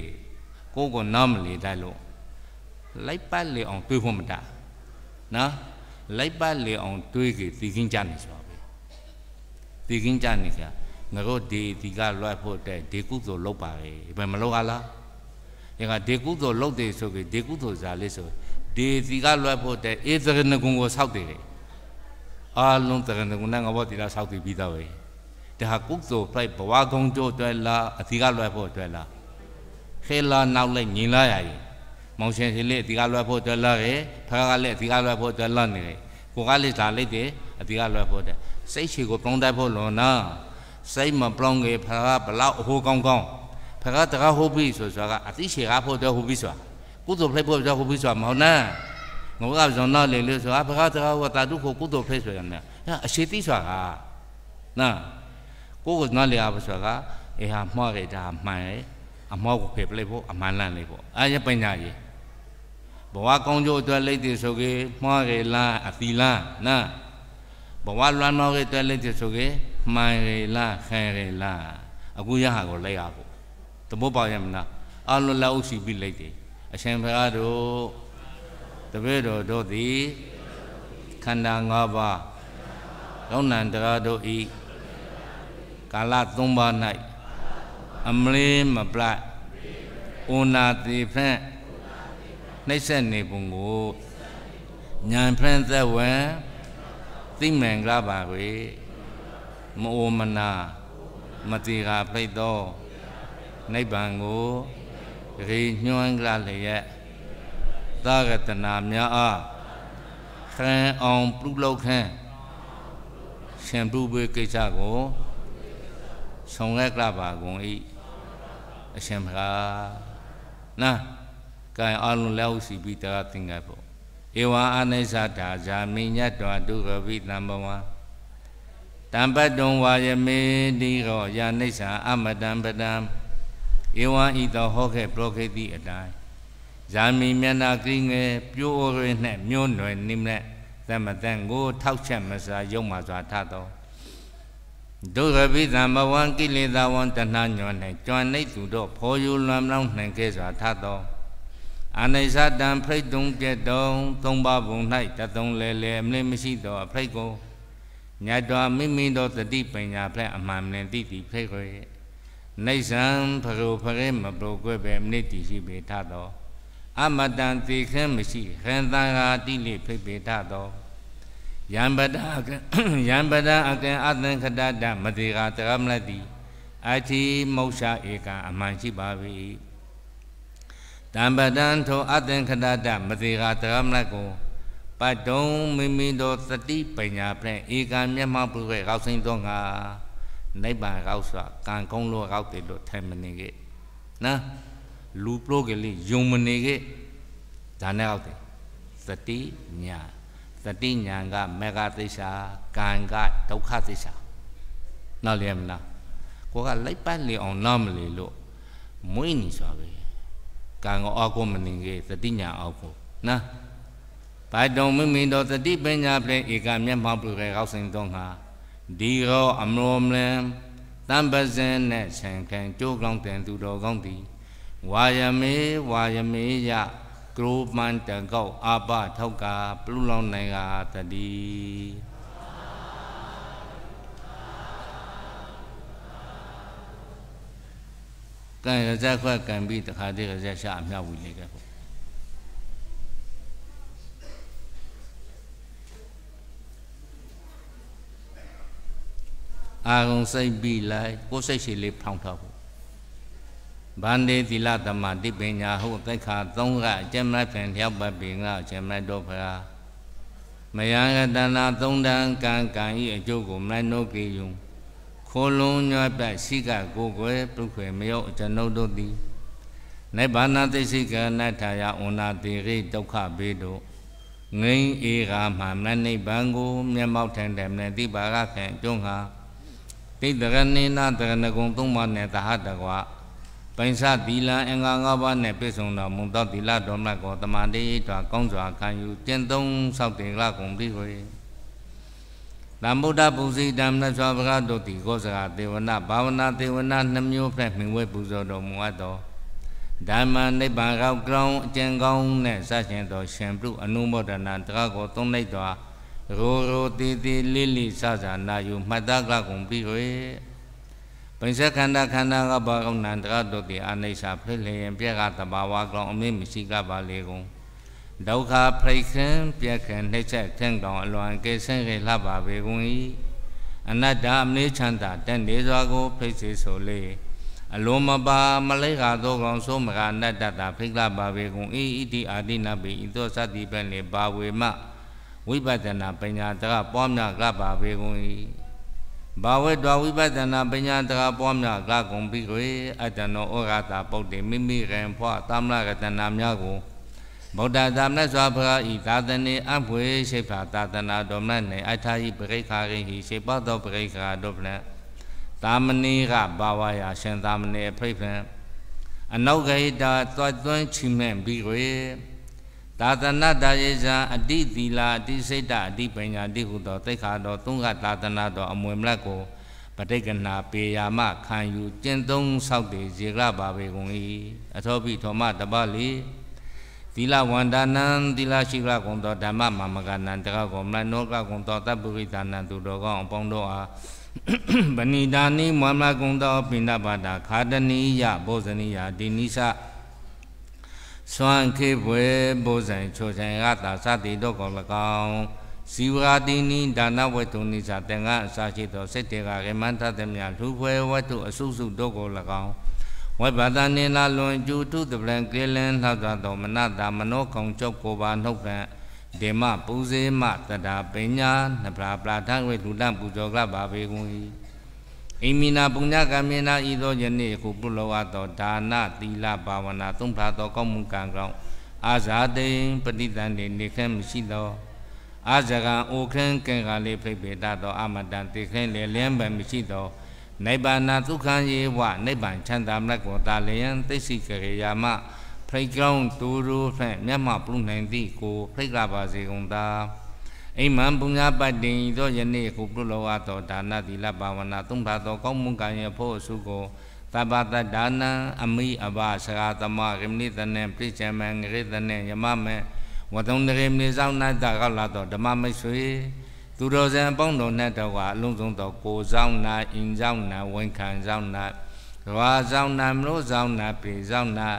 ကိုကိုနားမလေတတ်လို့လိုက်ပတ်လေအောင်တွေးဖို့မတားနော်လိုက်ပတ်လေအောင်တွေးကြည်သီခင်းကြနေဆိုတာပဲသီခင်းကြနေကြငါတို့ဒီဒီကလွတ်ဖို့တဲ့ဒီကုသိုလ်လုပ်ပါလေဘယ်မလုပ်ရလားဒီကဒီကုသိုလ်လုပ်တယ်ဆိုကြဒီကုသိုလ်ဇာလေးဆိုဒီဒီကလွတ်ဖို့တဲ့အေသရဏဂုံကိုဆောက်တယ်အလုံးသရဏဂုံနဲ့ငါဘောဒီလာဆောက်တည်ပြီးသားပဲဒါကုသိုလ်ဖိုက်ဘဝကုံတို့အတွက်လားအဒီကလွတ်ဖို့အတွက်လားခေလာနောက်လိုက်ညီလာရရင်မောင်ရှင်ရှင်လေးအတီကလွှဲဖို့အတွက်လွှဲတယ်ဖခါကလည်းအတီကလွှဲဖို့အတွက်လွှဲနေတယ်ကိုကလည်းလာလိုက်တယ်အတီကလွှဲဖို့အတွက်စိတ်ချေကိုပြောင်းတတ်ဖို့လွန်နာစိတ်မပြောင်းခင်ဖခါဘလောက်အဟိုးကောင်းကောင်းဖခါတကားဟုတ်ပြီဆိုဆိုတာကအတိချေကဖို့အတွက်ဟုတ်ပြီဆိုတာကုသိုလ်ဖိတ်ဖို့အတွက်ဟုတ်ပြီဆိုတာမဟုတ်နဲ့ငေါကဇွန်တော့လေလို့ဆိုတာဖခါတကားဟောတာတုခုကုသိုလ်ဖိတ်ဆိုရတယ်ဟာအရှိတိဆိုတာကနာကိုကိုနားလေအားဆိုတာကအဲဟာမှားခဲ့တာမှန်တယ်အမောက်ကိုဖိတ်ပလိုက်ဖို့အမှန်လန့်လေးပေါ့အဲပညာကြီးဘဝကောင်းကျိုးအတွက်လိတ်တည်ဆိုကေမှားကေလားအသီလားနာဘဝလွမ်းမောက်ကေအတွက်လိတ်တည်ဆိုကေမှန်ကေလားခံကေလားအခုရဟာကိုလိုက်ရဖို့သဘောပေါက်ရမလားအလုံးလောက်ရှိပြီးလိုက်တယ်အရှင်ဘုရားတို့တပည့်တော်တို့သည်ခန္ဓာ၅ပါးလောဏ္ဏတရားတို့ဤကာလ၃ပါး၌အမလင်းမပလိုက်ဩနာတိဖြင့်နှိမ့်ဆက်နေပုံကိုဉာဏ်ဖန်သက်ဝင်သိမှန်ကြပါ၏မအိုမနာမတိကာဖိတ်သောနိဗ္ဗာန်ကိုရေညွှန်းကြလျက်သာကတနာများအားခံအောင်ပြုလုပ်ခံရှင်ပြုပွေးကိစ္စကိုဆောင်ရွက်ကြပါကုန်၏အရှင်ဘုရားနာကံအလုံးလောက်စီပိတကသင်္ကပ္ပဧဝံအနိစ္စဒါဇာမိညတ်တောဒုက္ခပိတံဘဝံတံပတုံဝါယမေတိရောယာနိစ္စအမတံပတံဧဝံဤသောဟောခေပရောခေတိအတိုင်းဇာမိမျက်နာကိငယ်ပြိုးရင်းနှင့်မြို့နယ်နိမ့်နဲ့သမတန်ကိုထောက်ချက်မစာရုံမှစွာထသောဒုက္ခပိသံဘဝံကိလေသာဝံတဏှညော၌ကြွန်နေသူတို့ဖော်ယူလွန်လောင်းနှံခဲ့စွာထသောအနိစ္စတံဖိတ်တုံပြက်တုံသုံးပါးဘုံ၌တသုံးလဲလဲအမလင်းမရှိသောအဖိတ်ကိုညတ်တော်မိမိသောတတိပညာဖက်အမှန်လင်တိတိဖိတ်ခွေနိစ္စံဖရုဖရဲမပလိုကွဲပဲမနစ်တိရှိပေထသောအမတံတိခင်းမရှိခံသံဃာတိလိဖိတ်ပေထသောယံပဒယံပဒအကံအသင်္ခတတမတိကတရမလတိအတိမောရှာဧကံအမှန်ရှိပါ၏တံပတံထောအသင်္ခတတမစေဃသရမဏကုပတုံမိမိတို့သတိပညာဖြင့်ဧကံမျက်မှောက်ပြုခဲ့ရောက်ဆိုင်သောငါနိဗ္ဗာန်ရောက်စွာကံကုန်းလို့ရောက်တယ်လို့ထင်မနေခဲ့နာလူပလို့ကလေးယုံမနေခဲ့ဒါနဲ့ရောက်တယ်သတိညာသတိညာကမေဃသိစာကံကဒုက္ခသိစာနောက်လျက်မလားကိုကလိုက်ပတ်လေအောင်နားမလေလို့မွေးနေစွာပဲကံကိုအောက်ကိုမနေခဲ့သတိညာအောက်ကိုနာဘာတုံမိမိတော်သတိပညာဖြင့်ဧကမျက်မှောက်ပြုခဲ့ရောက်စဉ်တုန်းဟာဒီရောအမရောမလံတံပဇင်နဲ့ဆံခံကြိုးကောင်းတင်သူတော်ကောင်းသည်ဝါယမေဝါယမေယကရောမန္တကောက် အာဘထောက်ကပလူလောင်နိုင်ကတတိကံရဇက်ခွက်ကံပြီးတခါတည်းရဇက်ရှာအမြောက်ဝီလေးကပေါ့အာဂုံစိတ်ပြီးလိုက်ကိုယ်စိတ်ရှိလေးဖောင်းထားဖို့ဗန္ဒေသီလသမာတိပညာဟုသိက္ခာ၃ကအကျဉ်းမဖင်လျောက်ပတ်ပင်ကအကျဉ်းမတော်ဖရာမယံကတဏသုံးတံကံကံဤအကျိုးကိုမနှုတ်ကြည်ယုံခိုးလုံးညွတ်ပတ်ရှိကကိုွယ်ပြုခွေမယောကျွန်ုပ်တို့သည်နိဗ္ဗာန်သိစိကနထာယဝနာတိရိဒုက္ခဘေတို့ငိမ့်အေဃာမှမနိဗ္ဗာန်ကိုမျက်မှောက်ထန်တယ်မနဲ့တိပါကခံကျွန်းဟာတိတရဏိနာတရဏဂုံသုံးပါးနဲ့သဟတကွာပိဉ္စသီလံအင်္ဂါ၅ပါးနဲ့ပြည့်စုံတော်မူသောသီလတော်မြတ်ကိုတမန်တေးတော်ကောင်းစွာခံယူကျင့်သုံးဆောက်တင်္ဂလကုန်ပြီဟွေတမ္ဗုဒ္ဓပုစိတံမြတ်စွာဘုရားတို့သည်ကောစကာသေဝနာဘာဝနာသေဝနာနှမျိုးဖြင့်မြင်ဝဲပူဇော်တော်မူအပ်သောဓမ္မနိဗ္ဗာန်ကောင်းကောင်းအကျဉ်းကောင်းနှင့်စရှင်သောရှင်ပြုအနုမောဒနာတရားကိုသုံးလိုက်သောရိုရိုတီတီလိလိစစနာယူမှတ်သားကကုန်ပြီး၍ပိဉ္စခန္ဓာခန္ဓာကဘာကောင်းနံတရားတို့သည်အနိစ္စဖြစ်လျင်ပြက်ကတဘာဝကောင်းအမင်းမရှိကပါလေကုန်ဒုက္ခဖိခင်ပြက်ခင်နှိမ့်ချက်ထင်းကောင်အလွန်ကဲဆင်းခဲ့လှပါပေကုန်၏အနတ္တအမလေးချမ်းသာတန်နေစွာကို ဖိတ်စေဆိုလေအလွန်မပါမလေးကသောကောင်ဆိုမကအနတ္တတာဖိတ်လှပါပေကုန်၏ဣတိအာတိနပိဣသောသတိပန်လေဘာဝေမဝိပဿနာပညာတကပွားများကပါပေကုန်၏ဘာဝေတောဝိပဿနာပညာတကပွားများကကုန်ပြီကိုအတ္တနောဩဃာတာပုတ်တိမိမိခင်ဖွာသမလကတဏများကိုဗုဒ္ဓသာမဏေစွာဘုရားဤသာသနေအဘွေရှိဖာသာသနာတော်မနှင့်အထာဟိပရိခာရိဟိရှိပသောပရိခာတို့ဖြင့်သာမဏေကဘာဝါယရှင်သာမဏေဖိဖြင့်အနောက်ကဟိတာသွတ်သွင်းချီးမြှင့်ပြီးွေသာသနာတရေဇံအတိသီလာအတိစိတ်တအတိပညာတိဟုသောသိက္ခာတော်သုံးခသာသနာတော်အမွေမလတ်ကိုပဋိက္ခဏာပေယာမခံယူကျင့်သုံးဆောက်တည်ရေကပါပေကုန်၏အထောပိထောမတပလီီလဝန္ဒနံသီလရှိကကုံသောဓမ္မမာမကနံတကကောမလနောကကုံသောတပ္ပုရိသနံသူတော်ကောင်းအပေါင်းတို့အားဗဏိဒာနိမမကုံသောပိဏပါဒခာတနိယဘောဇနိယဒီနိသစွမ်းခေဘွေဘောဇံချိုဇံရတာသတိတော်ကော၎င်းဇီဝာတိနိဒါနဝတ္ထုနိသသင်္ဃအစာရှိသောစိတ်တေကရမန္တသမြလူဖွဲဝတ္ထုအစုစုတော်ကော၎င်းဝိပဒနိလာလွန်ကျူတုတပလံကေလင်လှသာသောမနတာမနောကောင်ကြောက်ကိုပါနှုတ်ကံဒေမပူဇေမတတာပညာနဗရာပလာထဝေလူတံပူဇော်ကပါပေကုန်၏အိမိနာပုညကမေနာဤသောယနေ့ခုပြုလောအပ်သောဒါနသီလဘာဝနာသုံးပါသောကောင်းမှုကံကောင်းအာဇာတိပဋိသန္ဓေနေခဲမရှိသောအာဇကံအိုခင်းကံကလေးဖိပေတသောအမတန်တိခဲလေလင်းပံမရှိသောနိဗ္ဗာန်ဒုက္ခံယေဝနိဗ္ဗာန်ချမ်းသာမလက်ကိုတာလျင်သိစိကရေယာမဖိတ်ကောင်းတူတူဖြင့်မျက်မှောက်ပြုနိုင်သည့်ကိုဖိတ်ကပါစေကုန်သာအိမ်မံပုညပတ္တိသောယနေ့ခုပြုလောအပ်သောဒါနသီလဘာဝနာသုံးပါသောကောင်းမွန်ကံရဖို့အစုကိုသဗ္ဗတဒါနံအမိအဘစရာသမဂမနိတနေပြိချံမံငရိတနေယမမေဝတုံတရေမြေဆောင်၌တကောက်လာသောဓမ္မမိတ်ဆွေသူတော်စံပေါင်းတော်နဲ့တော်ကအလုံးစုံတော်ကိုဆောင်နာအင်ဆောင်နာဝန်ခံဆောင်နာရွာဆောင်နာမလို့ဆောင်နာပေဆောင်နာ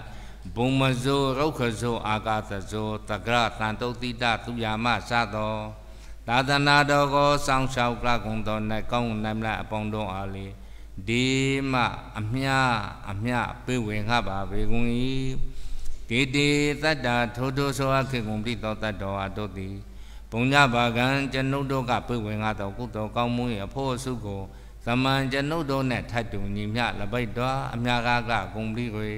ဘုံမဇိုရုခဇိုအာကာသဇိုတကရတန်တုတ်တိတသူယာမစသောသာသနာတော်ကိုစောင့်ရှောက်ကြကုန်တော်နဲ့ကောင်းနမ်လာအပေါင်းတော်အားလေဒီမအမြအမြပေးဝင်ငါပါဘေကုန်ဤဒေတိတတ္တာထိုးထိုးသောအခေကုန်ပြီသောတတ္တောအတုတိဘုံညပါကံကျွန်ုပ်တို့ကပြည့်ဝင်ကားတော်ကုသိုလ်ကောင်းမှု၏အဖို့အစုကိုသမန်ကျွန်ုပ်တို့နဲ့ထပ်တူညီမျှလပိတ်တော်အမြာကားကဂုံပြီးကို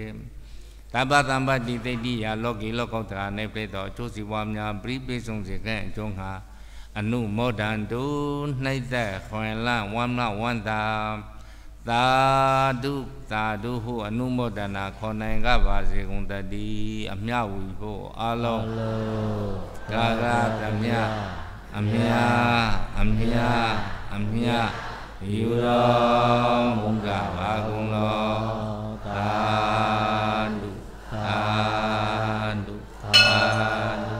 တပ္ပတမ္ပတိသိတိယလောကီလောကုတ္တရာနေပိတော်အကျိုးစီးပွားများပြိပိစုံစေကဲ့အကျုံးဟာအနုမောဒံတုနှိမ့်သက်ခွင်လန့်ဝမ်းမဝန္တာသာဓုသာဓုဟုအနုမောဒနာ ခေါ်နိုင်ကပါစေကုန်တတိအမြဝီဖို့အလုံးကာကသမြအမြအမြအမြယူတော်မူကပါကုန်တော်သာဓုသာဓုသာဓု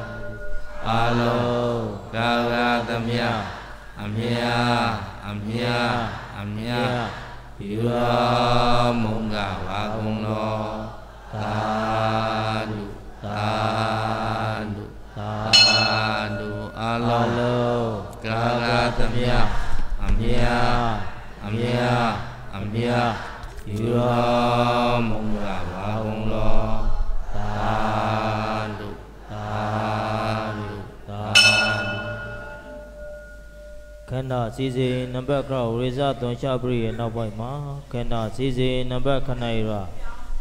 အလုံးကာကသမြအမြအမြအမြဒီရောမုံကပါကုန်တော်သာဓုသာဓုသာဓုအလောလောကာကသမြအမြအမြအမြဒီရောမုံကပါခန္ဓာစီစဉ်နံပါတ်ကရဝရိဇသွန်ရှာပရိရဲ့နောက်ပိုင်းမှာခန္ဓာစီစဉ်နံပါတ်ခဏရ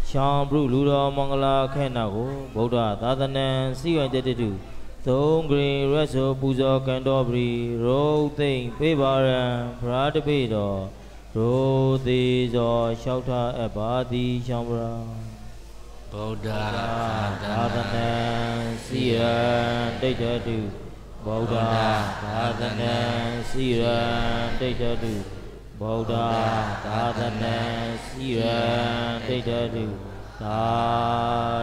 ရှောင်းပရုလူတော်မင်္ဂလာခန္ဓာကိုဗုဒ္ဓသာသနံစီဝံတတုသုံးဂရင်ရဆောပူဇော်ကန်တော်ပရိရုတ်သိမ့်ပေးပါရန်ဗရာတပိတော်ရိုသေးသောလျှောက်ထားအပ်ပါသည်ရှောင်းပရာဗုဒ္ဓသာသနံစီရန်တိတ်တတုဗုဒ္ဓသာသနာစီရန်တိဋ္ဌတုဗုဒ္ဓသာသနာစီရန်တိဋ္ဌတုသာ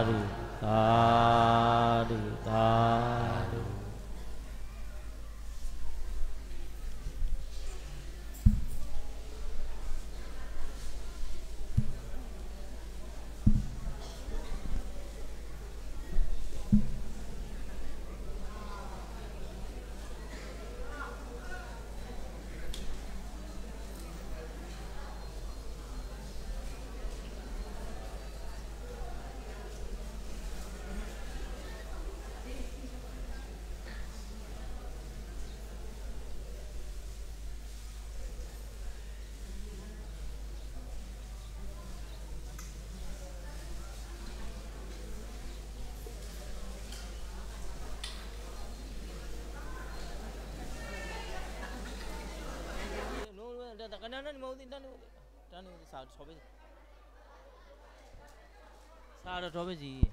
ဓုသာဓုသာတန်မဟုတ်သေးတန်နေဟုတ်သေးတန်နေဟုတ်သေးစာတော်ပဲစာတော်တော်ပဲကြီး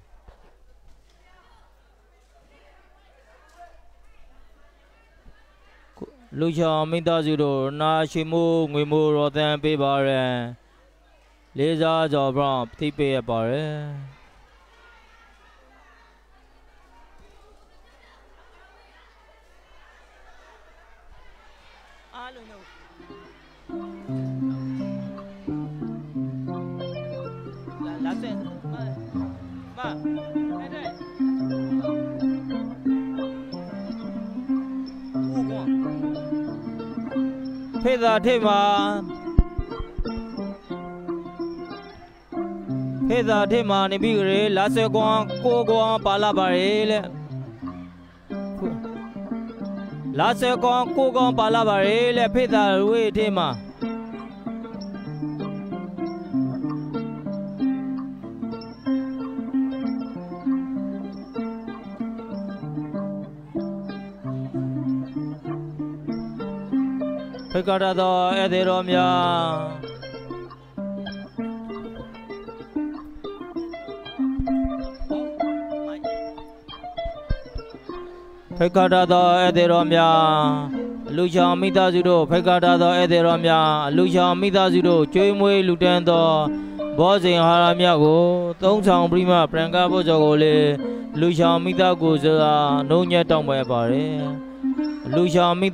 လူချောင်မိသားစုတို့နာရှိမှုငွေမှုရောသံပေးပါရန်လေးစားကြပါပတိပေးရပါရန်ဖြစ်ပါဖေသာထေမာနိပိကရေလာစေကွန်ကိုကွန်ပါလာပါရေလေလာစေကွန်ကိုကွန်ပါလာပါရေလေဖေသာဝေထေမာကရသောဧသည်တော်များဖိတ်ခါတာသောဧသည်တော်များလူချောင်မိသားစုတို့ဖိတ်ခါတာသောဧသည်တော်များလူချောင်မိသားစုတို့ကျွေးမွေးလူတန်းသောဘောဇင်ဟာရမြကိုသုံးဆောင်ပြိမပရံကာဘောဇောကိုလေလူချောင်မိသားကိုစွာနှုံညက်တောင်းပန်ပါရယ်လူချောင်မိ